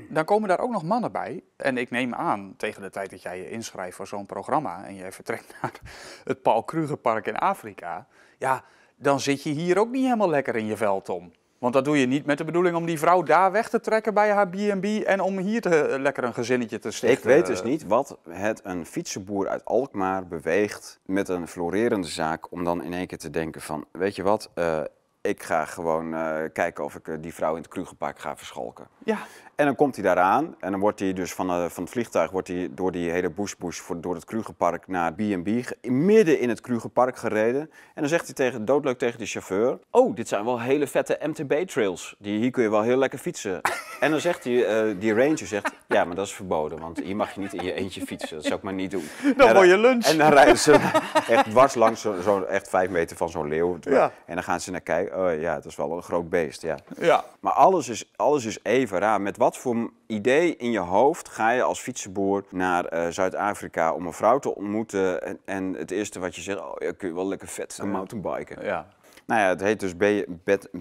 Dan komen daar ook nog mannen bij. En ik neem aan, tegen de tijd dat jij je inschrijft voor zo'n programma. en jij vertrekt naar het Paul Krugerpark in Afrika. ja, dan zit je hier ook niet helemaal lekker in je veldom. Want dat doe je niet met de bedoeling om die vrouw daar weg te trekken bij haar B&B en om hier te, eh, lekker een gezinnetje te stichten. Ik weet dus niet wat het een fietsenboer uit Alkmaar beweegt met een florerende zaak om dan in één keer te denken van, weet je wat, eh, ik ga gewoon eh, kijken of ik die vrouw in het Krugenpark ga verschalken. Ja. En dan komt hij daaraan en dan wordt hij dus van, eh, van het vliegtuig wordt hij door die hele bush voor, door het Krugerpark naar B&B, midden in het Krugerpark gereden. En dan zegt hij tegen, doodleuk tegen de chauffeur, oh, dit zijn wel hele vette MTB-trails, hier kun je wel heel lekker fietsen. en dan zegt die, eh, die ranger, zegt, ja, maar dat is verboden, want hier mag je niet in je eentje fietsen, dat zou ik maar niet doen. Dan word je lunch. En dan rijden ze echt dwars langs, zo, echt vijf meter van zo'n leeuw. En dan gaan ze naar kijken, oh ja, dat is wel een groot beest, ja. ja. Maar alles is, alles is even raar, met wat wat voor idee in je hoofd ga je als fietsenboer naar eh, Zuid-Afrika om een vrouw te ontmoeten? En, het eerste wat je zegt, oh ja, kun je wel lekker vet een mountainbiken. Ja, nou ja, het heet dus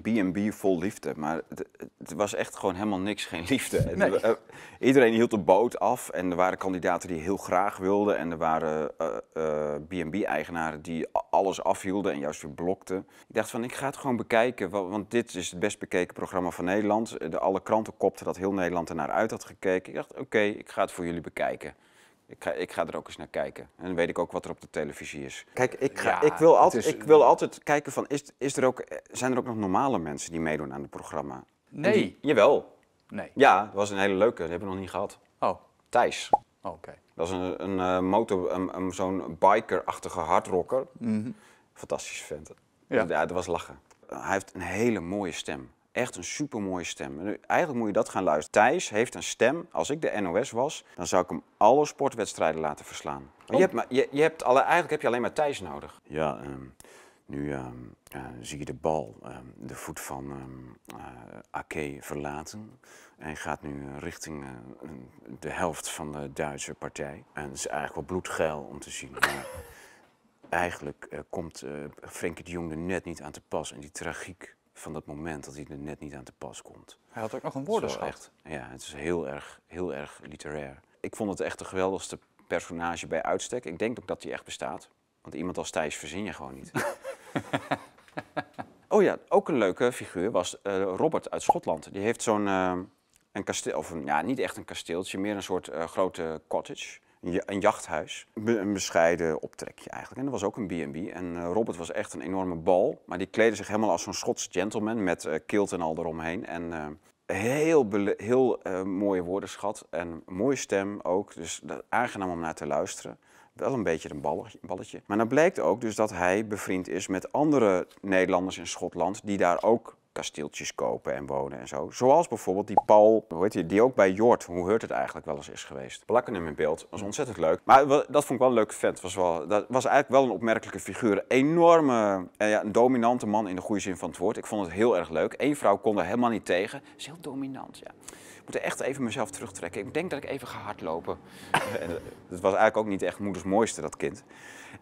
B&B vol liefde, maar het, was echt gewoon helemaal niks, geen liefde. Eh, iedereen hield de boot af en er waren kandidaten die heel graag wilden en er waren eh, eh, B&B-eigenaren die alles afhielden en juist weer blokten. Ik dacht van, ik ga het gewoon bekijken, want dit is het best bekeken programma van Nederland. De, alle kranten kopten dat heel Nederland er naar uit had gekeken. Ik dacht, oké, ik ga het voor jullie bekijken. Ik ga, ik ga er ook eens naar kijken. En dan weet ik ook wat er op de televisie is. Kijk, ik, ga, ik, wil, altijd, ik wil altijd kijken van, is, is er ook, zijn er ook nog normale mensen die meedoen aan het programma? Nee. jawel. Nee. Ja, dat was een hele leuke. Dat hebben we nog niet gehad. Oh. Thijs. Oh, Oké. Dat was een, een, eh, motor, een, een zo'n biker-achtige hardrocker. Mm -hmm. Fantastische vent. Ja. ja, dat was lachen. Hij heeft een hele mooie stem echt een supermooie stem. eigenlijk moet je dat gaan luisteren. Thijs heeft een stem. Als ik de NOS was, dan zou ik hem alle sportwedstrijden laten verslaan. Maar je oh. hebt, je, hebt alle, eigenlijk heb je alleen maar Thijs nodig. Ja, ehm, nu ehm, zie je de bal, um, de voet van uh, verlaten. En gaat nu eh, richting eh, de helft van de Duitse partij. En het is eigenlijk wel bloedgeil om te zien. Maar eigenlijk komt Frenkie de Jong er net niet aan te pas. En die tragiek van dat moment dat hij er net niet aan te pas komt. Hij had ook nog een woordenschat. Echt, ja, het is heel erg, heel erg literair. Ik vond het echt de geweldigste personage bij uitstek. Ik denk ook dat hij echt bestaat. Want iemand als Thijs verzin je gewoon niet. oh ja, ook een leuke figuur was eh, Robert uit Schotland. Die heeft zo'n eh, een kasteel, of ja, niet echt een kasteeltje, meer een soort eh, grote cottage een jachthuis. Een bescheiden optrekje eigenlijk. En dat was ook een B&B. En eh, Robert was echt een enorme bal. Maar die kleedde zich helemaal als zo'n Schots gentleman met eh, kilt en al eromheen. En eh, heel, heel uh, mooie woordenschat en mooie stem ook. Dus aangenaam om naar te luisteren. Wel een beetje een balletje, balletje. Maar dan nou blijkt ook dus dat hij bevriend is met andere Nederlanders in Schotland die daar ook kasteeltjes kopen en wonen en zo. Zoals bijvoorbeeld die Paul, hoe heet die, die ook bij Jort, hoe heurt het eigenlijk wel eens is geweest. Plakken hem in beeld, was ontzettend leuk. Maar dat vond ik wel een leuke vent. Was wel, dat was eigenlijk wel een opmerkelijke figuur. Enorme, eh, ja, een dominante man in de goede zin van het woord. Ik vond het heel erg leuk. Eén vrouw kon er helemaal niet tegen. Dat is heel dominant, ja. Ik moet echt even mezelf terugtrekken. Ik denk dat ik even ga hardlopen. Eh, het was eigenlijk ook niet echt moeders mooiste, dat kind.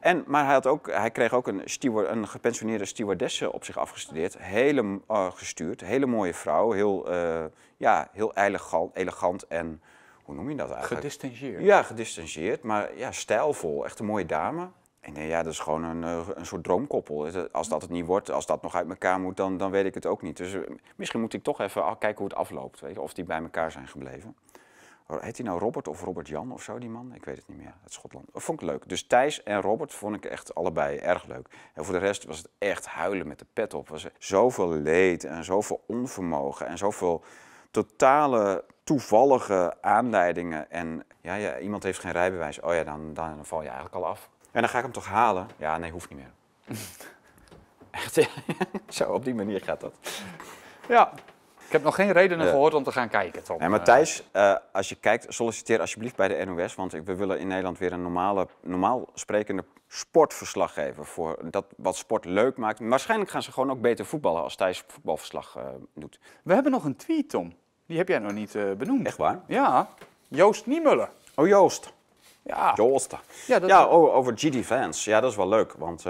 En, maar hij, had ook, hij kreeg ook een, steward, een gepensioneerde stewardesse op zich afgestudeerd. Hele, eh, gestuurd, hele mooie vrouw. Heel, eh, ja, heel elegant, elegant en hoe noem je dat eigenlijk? Gedistingeerd. Ja, gedistingeerd, maar ja, stijlvol. Echt een mooie dame. En nee, eh, ja, dat is gewoon een, een soort droomkoppel. Als dat het niet wordt, als dat nog uit elkaar moet, dan, dan weet ik het ook niet. Dus misschien moet ik toch even kijken hoe het afloopt. Weet je, of die bij elkaar zijn gebleven. Oh, heet hij nou Robert of Robert Jan of zo, die man? Ik weet het niet meer, uit Schotland. Dat vond ik leuk. Dus Thijs en Robert vond ik echt allebei erg leuk. En voor de rest was het echt huilen met de pet op. Was zoveel leed en zoveel onvermogen en zoveel totale toevallige aanleidingen. En ja, ja iemand heeft geen rijbewijs. Oh ja, dan, dan, dan val je eigenlijk al af. En dan ga ik hem toch halen? Ja, nee, hoeft niet meer. echt, ja. zo op die manier gaat dat. Ja, ik heb nog geen redenen gehoord om te gaan kijken, Tom. Nee, maar Thijs, eh, als je kijkt, solliciteer alsjeblieft bij de NOS. Want we willen in Nederland weer een normale, normaal sprekende sportverslag geven. Voor dat wat sport leuk maakt. waarschijnlijk gaan ze gewoon ook beter voetballen als Thijs voetbalverslag eh, doet. We hebben nog een tweet, Tom. Die heb jij nog niet eh, benoemd. Echt waar? Ja. Joost Niemuller. Oh, Joost. Ja. Joost. Ja, ja over GD Fans. Ja, dat is wel leuk. Want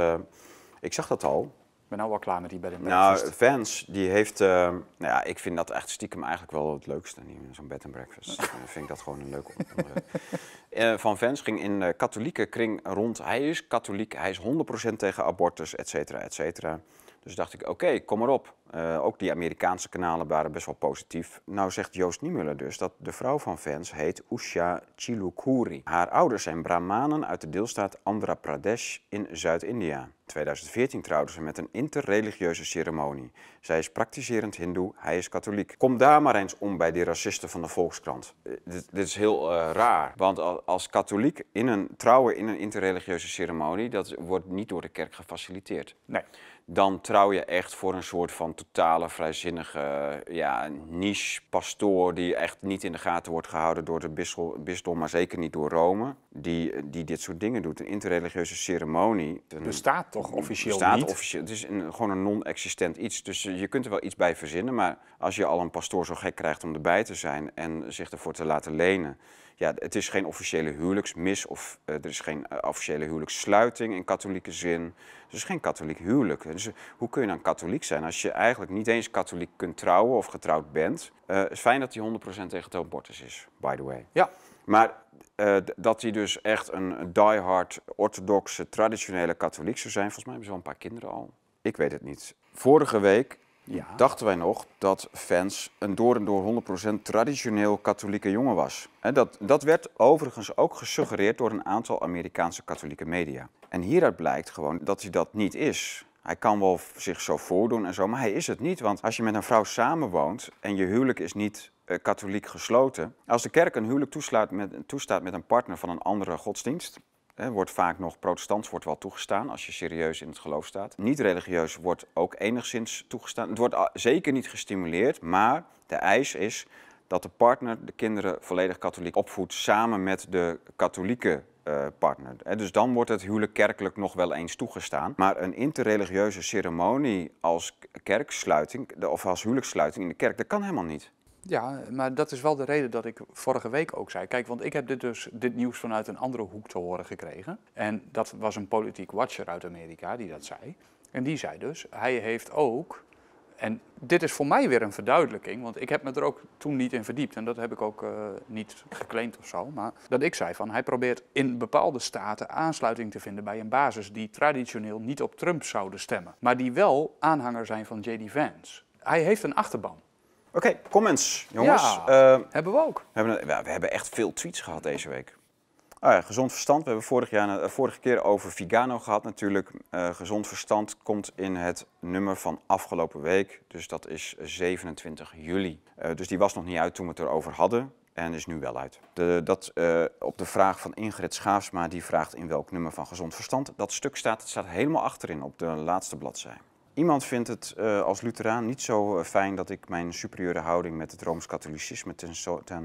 ik zag dat al ben nou wel klaar met die bed and nou, breakfast. Nou, Vans, die heeft... Eh, nou ja, ik vind dat echt stiekem eigenlijk wel het leukste, zo'n bed and breakfast. Dan vind ik dat gewoon een leuk uh, Van Vans ging in de katholieke kring rond. Hij is katholiek, hij is 100% tegen abortus, et cetera, et cetera. Dus dacht ik, oké, kom maar op. Eh, ook die Amerikaanse kanalen waren best wel positief. Nou zegt Joost Niemuller dus dat de vrouw van Fans heet Usha Chilukuri. Haar ouders zijn Brahmanen uit de deelstaat Andhra Pradesh in Zuid-India. In 2014 trouwden ze met een interreligieuze ceremonie. Zij is praktiserend hindoe, hij is katholiek. Kom daar maar eens om bij die racisten van de Volkskrant. Eh, dit, dit, is heel eh, raar, want als katholiek in een trouwen in een interreligieuze ceremonie... dat wordt niet door de kerk gefaciliteerd. Nee dan trouw je echt voor een soort van totale vrijzinnige eh, ja, niche-pastoor die echt niet in de gaten wordt gehouden door de bisdom, maar zeker niet door Rome, die, die dit soort dingen doet. Een interreligieuze ceremonie. bestaat toch officieel bestaat niet? Officieel, het is gewoon een non-existent iets, dus eh, je kunt er wel iets bij verzinnen, maar als je al een pastoor zo gek krijgt om erbij te zijn en zich ervoor te laten lenen, ja, het is geen officiële huwelijksmis of eh, er is geen eh, officiële huwelijkssluiting in katholieke zin. Het is geen katholiek huwelijk. Dus, eh, hoe kun je dan katholiek zijn als je eigenlijk niet eens katholiek kunt trouwen of getrouwd bent? Het is fijn dat hij 100% tegen het abortus is, by the way. Ja. Maar dat hij dus echt een diehard orthodoxe, traditionele katholiek zou zijn. Volgens mij hebben ze al een paar kinderen al. Ik weet het niet. Vorige week ja. dachten wij nog dat Fans een door en door 100% traditioneel katholieke jongen was. dat, dat werd overigens ook gesuggereerd door een aantal Amerikaanse katholieke media. En hieruit blijkt gewoon dat hij dat niet is. Hij kan wel zich zo voordoen en zo, maar hij is het niet. Want als je met een vrouw samenwoont en je huwelijk is niet eh, katholiek gesloten. Als de kerk een huwelijk met, toestaat met een partner van een andere godsdienst, He, wordt vaak nog protestants wordt wel toegestaan als je serieus in het geloof staat. Niet-religieus wordt ook enigszins toegestaan. Het wordt zeker niet gestimuleerd, maar de eis is dat de partner de kinderen volledig katholiek opvoedt samen met de katholieke eh, partner. dus dan wordt het huwelijk kerkelijk nog wel eens toegestaan. Maar een interreligieuze ceremonie als kerksluiting, of als huwelijkssluiting in de kerk, dat kan helemaal niet. Ja, maar dat is wel de reden dat ik vorige week ook zei. Kijk, want ik heb dit, dus, dit nieuws vanuit een andere hoek te horen gekregen. En dat was een politiek watcher uit Amerika die dat zei. En die zei dus, hij heeft ook. En dit is voor mij weer een verduidelijking, want ik heb me er ook toen niet in verdiept. En dat heb ik ook eh, niet geclaimd of zo. Maar dat ik zei van hij probeert in bepaalde staten aansluiting te vinden bij een basis die traditioneel niet op Trump zouden stemmen. Maar die wel aanhanger zijn van J.D. Vance. Hij heeft een achterban. Oké, comments, jongens. Ja, eh, hebben we ook. We hebben, we hebben echt veel tweets gehad deze week. Ah ja, gezond verstand. We hebben vorig jaar, eh, vorige keer over Vigano gehad natuurlijk. Eh, gezond verstand komt in het nummer van afgelopen week. Dus dat is 27 juli. dus die was nog niet uit toen we het erover hadden. En is nu wel uit. De, dat, op de vraag van Ingrid Schaafsma, die vraagt in welk nummer van gezond verstand. Dat stuk staat, het staat helemaal achterin op de laatste bladzij. Iemand vindt het eh, als Lutheraan niet zo eh, fijn dat ik mijn superieure houding met het Rooms-Katholicisme ten, so eh,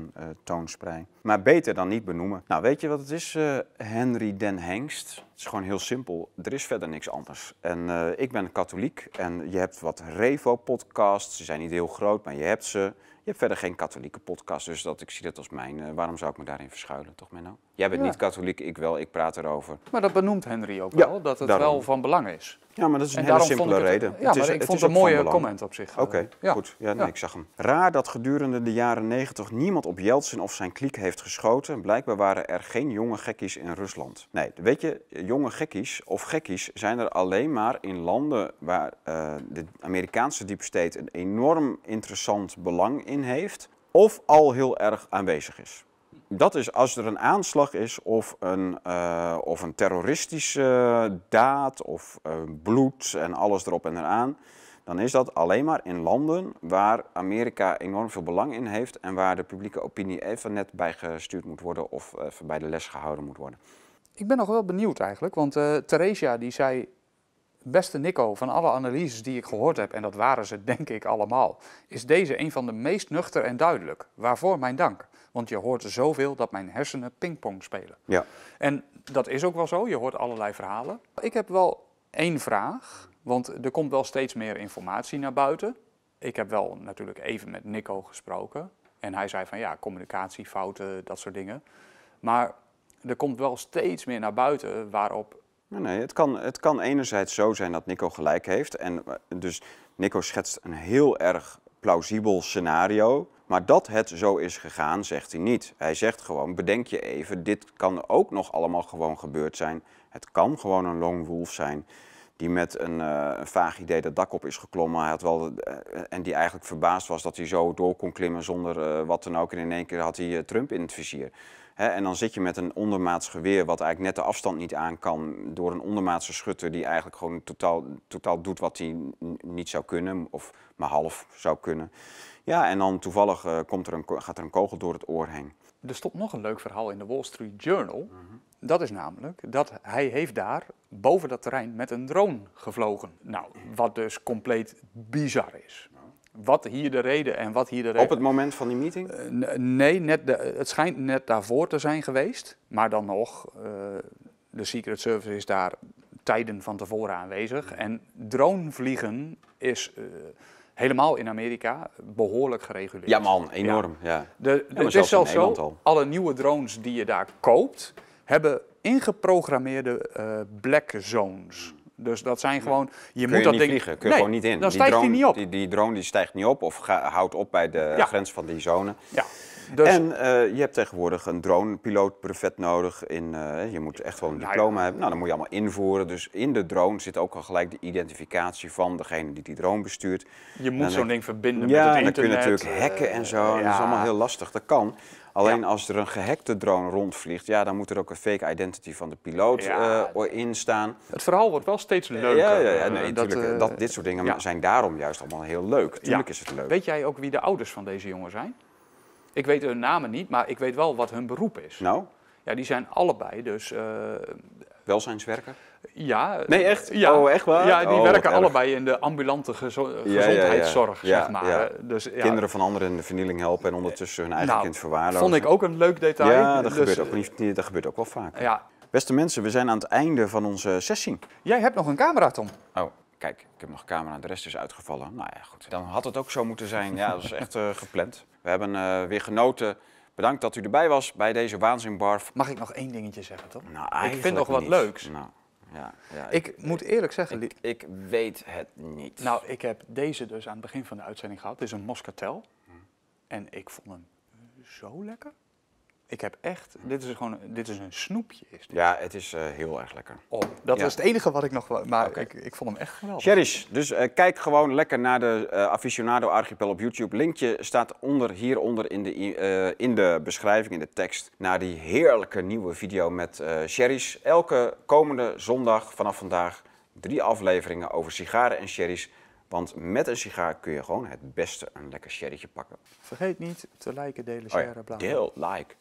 toon sprei. Maar beter dan niet benoemen. Nou, weet je wat het is, Henry den Hengst? Het is gewoon heel simpel. Er is verder niks anders. En ik ben katholiek en je hebt wat Revo-podcasts. Ze zijn niet heel groot, maar je hebt ze. Je hebt verder geen katholieke podcast, dus dat, ik zie dat als mijn. waarom zou ik me daarin verschuilen, toch, nou? Jij bent niet katholiek, ik wel, ik praat erover. Maar dat benoemt Henry ook wel, dat het wel van belang is. Ja, maar dat is een hele simpele reden. Ja, het is, maar ik het vond het een mooie comment op zich. Eh, Oké, goed. Ja, nee, ik zag hem. Raar dat gedurende de jaren negentig niemand op Jeltsin of zijn kliek heeft geschoten. Blijkbaar waren er geen jonge gekkies in Rusland. Nee, weet je, jonge gekkies of gekkies zijn er alleen maar in landen waar eh, de Amerikaanse deep een enorm interessant belang in heeft. Of al heel erg aanwezig is dat is als er een aanslag is of een, eh, of een terroristische daad of eh, bloed en alles erop en eraan. Dan is dat alleen maar in landen waar Amerika enorm veel belang in heeft en waar de publieke opinie even net bij gestuurd moet worden of even bij de les gehouden moet worden. Ik ben nog wel benieuwd eigenlijk, want uh, Theresia die zei, beste Nico, van alle analyses die ik gehoord heb, en dat waren ze denk ik allemaal, is deze een van de meest nuchter en duidelijk. Waarvoor mijn dank. Want je hoort zoveel dat mijn hersenen pingpong spelen. Ja. En dat is ook wel zo. Je hoort allerlei verhalen. Ik heb wel één vraag. Want er komt wel steeds meer informatie naar buiten. Ik heb wel natuurlijk even met Nico gesproken. En hij zei van ja, communicatiefouten, dat soort dingen. Maar er komt wel steeds meer naar buiten waarop. Nee, het kan, het kan enerzijds zo zijn dat Nico gelijk heeft. En eh, dus Nico schetst een heel erg plausibel scenario. Maar dat het zo is gegaan, zegt hij niet. Hij zegt gewoon, bedenk je even, dit kan ook nog allemaal gewoon gebeurd zijn. Het kan gewoon een Long wolf zijn die met een, uh, een vaag idee dat dak op is geklommen. Hij had wel, eh, en die eigenlijk verbaasd was dat hij zo door kon klimmen zonder uh, wat dan ook. in één keer had hij Trump in het vizier. en dan zit je met een ondermaats geweer wat eigenlijk net de afstand niet aan kan... door een ondermaatse schutter die eigenlijk gewoon totaal, totaal doet wat hij niet zou kunnen... of maar half zou kunnen. Ja, en dan toevallig eh, komt er een, gaat er een kogel door het oor heen. Er stond nog een leuk verhaal in de Wall Street Journal. Dat is namelijk dat hij heeft daar boven dat terrein met een drone gevlogen. Nou, wat dus compleet bizar is. Wat hier de reden en wat hier de reden... Op het moment van die meeting? Eh, nee, net eh, het schijnt net daarvoor te zijn geweest. Maar dan nog, de Secret Service is daar tijden van tevoren aanwezig. Hmm. En drone vliegen is helemaal in Amerika behoorlijk gereguleerd. Ja man, enorm. Ja. De, het is zelfs zo, al. alle nieuwe drones die je daar koopt, hebben ingeprogrammeerde eh, black zones. Dus dat zijn gewoon. Je moet dat niet vliegen, kun je gewoon niet in. Dan die stijgt drone, die niet op. Die, die drone die stijgt niet op of houdt op bij de grens van die zone. Ja. Dus- en eh, je hebt tegenwoordig een dronepilootbrevet nodig. In, eh, je moet echt wel een diploma hebben. Nou, dan moet je allemaal invoeren. Dus in de drone zit ook al gelijk de identificatie van degene die die drone bestuurt. Je moet zo'n ding verbinden met het internet. Ja, dan kun je natuurlijk hacken en zo. Eh, dat is allemaal heel lastig. Dat kan. Alleen als er een gehackte drone rondvliegt, ja, dan moet er ook een fake identity van de piloot ja. in staan. Het verhaal wordt wel steeds leuker. Ja, ja, ja nee, dat, dat, dit soort dingen zijn daarom juist allemaal heel leuk. Tuurlijk is het leuk. Weet jij ook wie de ouders van deze jongen zijn? Ik weet hun namen niet, maar ik weet wel wat hun beroep is. Nou? Ja, die zijn allebei dus... Uh, Welzijnswerker? Ja. Nee, echt? Ja, oh, echt waar? Ja, die oh, werken allebei in de ambulante gezondheidszorg, zeg maar. Dus, Kinderen van anderen in de vernieling helpen en ondertussen hun eigen nou, kind verwaarlozen. vond ik ook een leuk detail. Ja, dat, dus, gebeurt, ook niet, dat gebeurt ook wel vaak. Ja. Beste mensen, we zijn aan het einde van onze sessie. Jij hebt nog een camera, Tom. Oh. Kijk, ik heb nog camera, de rest is uitgevallen. Nou ja, goed. Dan had het ook zo moeten zijn. Ja, dat is echt eh, gepland. We hebben eh, weer genoten. Bedankt dat u erbij was bij deze waanzinbarf. Mag ik nog één dingetje zeggen, toch? Nou, ik vind nog wat leuks. Nou, ja, ja, ik, moet eerlijk zeggen... Ik, ik, weet het niet. Nou, ik heb deze dus aan het begin van de uitzending gehad. Dit is een moscatel. Hm. En ik vond hem zo lekker. Ik heb echt, dit is gewoon, dit is een snoepje. Is Ja, het is eh, heel erg lekker. Oh, dat was het enige wat ik nog, maar oh, ik, ik vond hem echt geweldig. Cherish, dus eh, kijk gewoon lekker naar de eh, Aficionado Archipel op YouTube. Linkje staat onder, hieronder in de, in de beschrijving, in de tekst, naar die heerlijke nieuwe video met Cherish. Elke komende zondag vanaf vandaag drie afleveringen over sigaren en sherry's want met een sigaar kun je gewoon het beste een lekker sherrytje pakken. Vergeet niet te liken, delen, sharen, oh ja, Deel, like,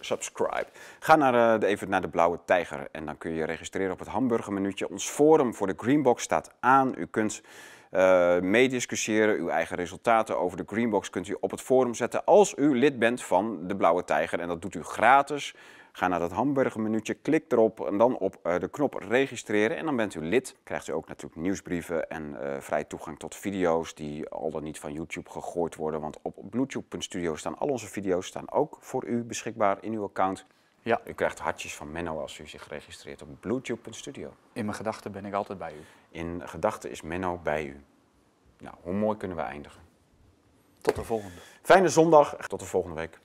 subscribe. Ga naar, eh, even naar de Blauwe Tijger en dan kun je je registreren op het hamburgermenuutje. Ons forum voor de Greenbox staat aan. U kunt eh, meediscussiëren. Uw eigen resultaten over de Greenbox kunt u op het forum zetten als u lid bent van de Blauwe Tijger. En dat doet u gratis. Ga naar dat hamburgermenuutje, klik erop en dan op eh, de knop registreren en dan bent u lid. Krijgt u ook natuurlijk nieuwsbrieven en eh, vrij toegang tot video's die al dan niet van YouTube gegooid worden. Want op bluetooth.studio staan al onze video's staan ook voor u beschikbaar in uw account. Ja. U krijgt hartjes van Menno als u zich registreert op bluetooth.studio. In mijn gedachten ben ik altijd bij u. In gedachten is Menno bij u. Nou, hoe mooi kunnen we eindigen? Tot de volgende. Fijne zondag. Tot de volgende week.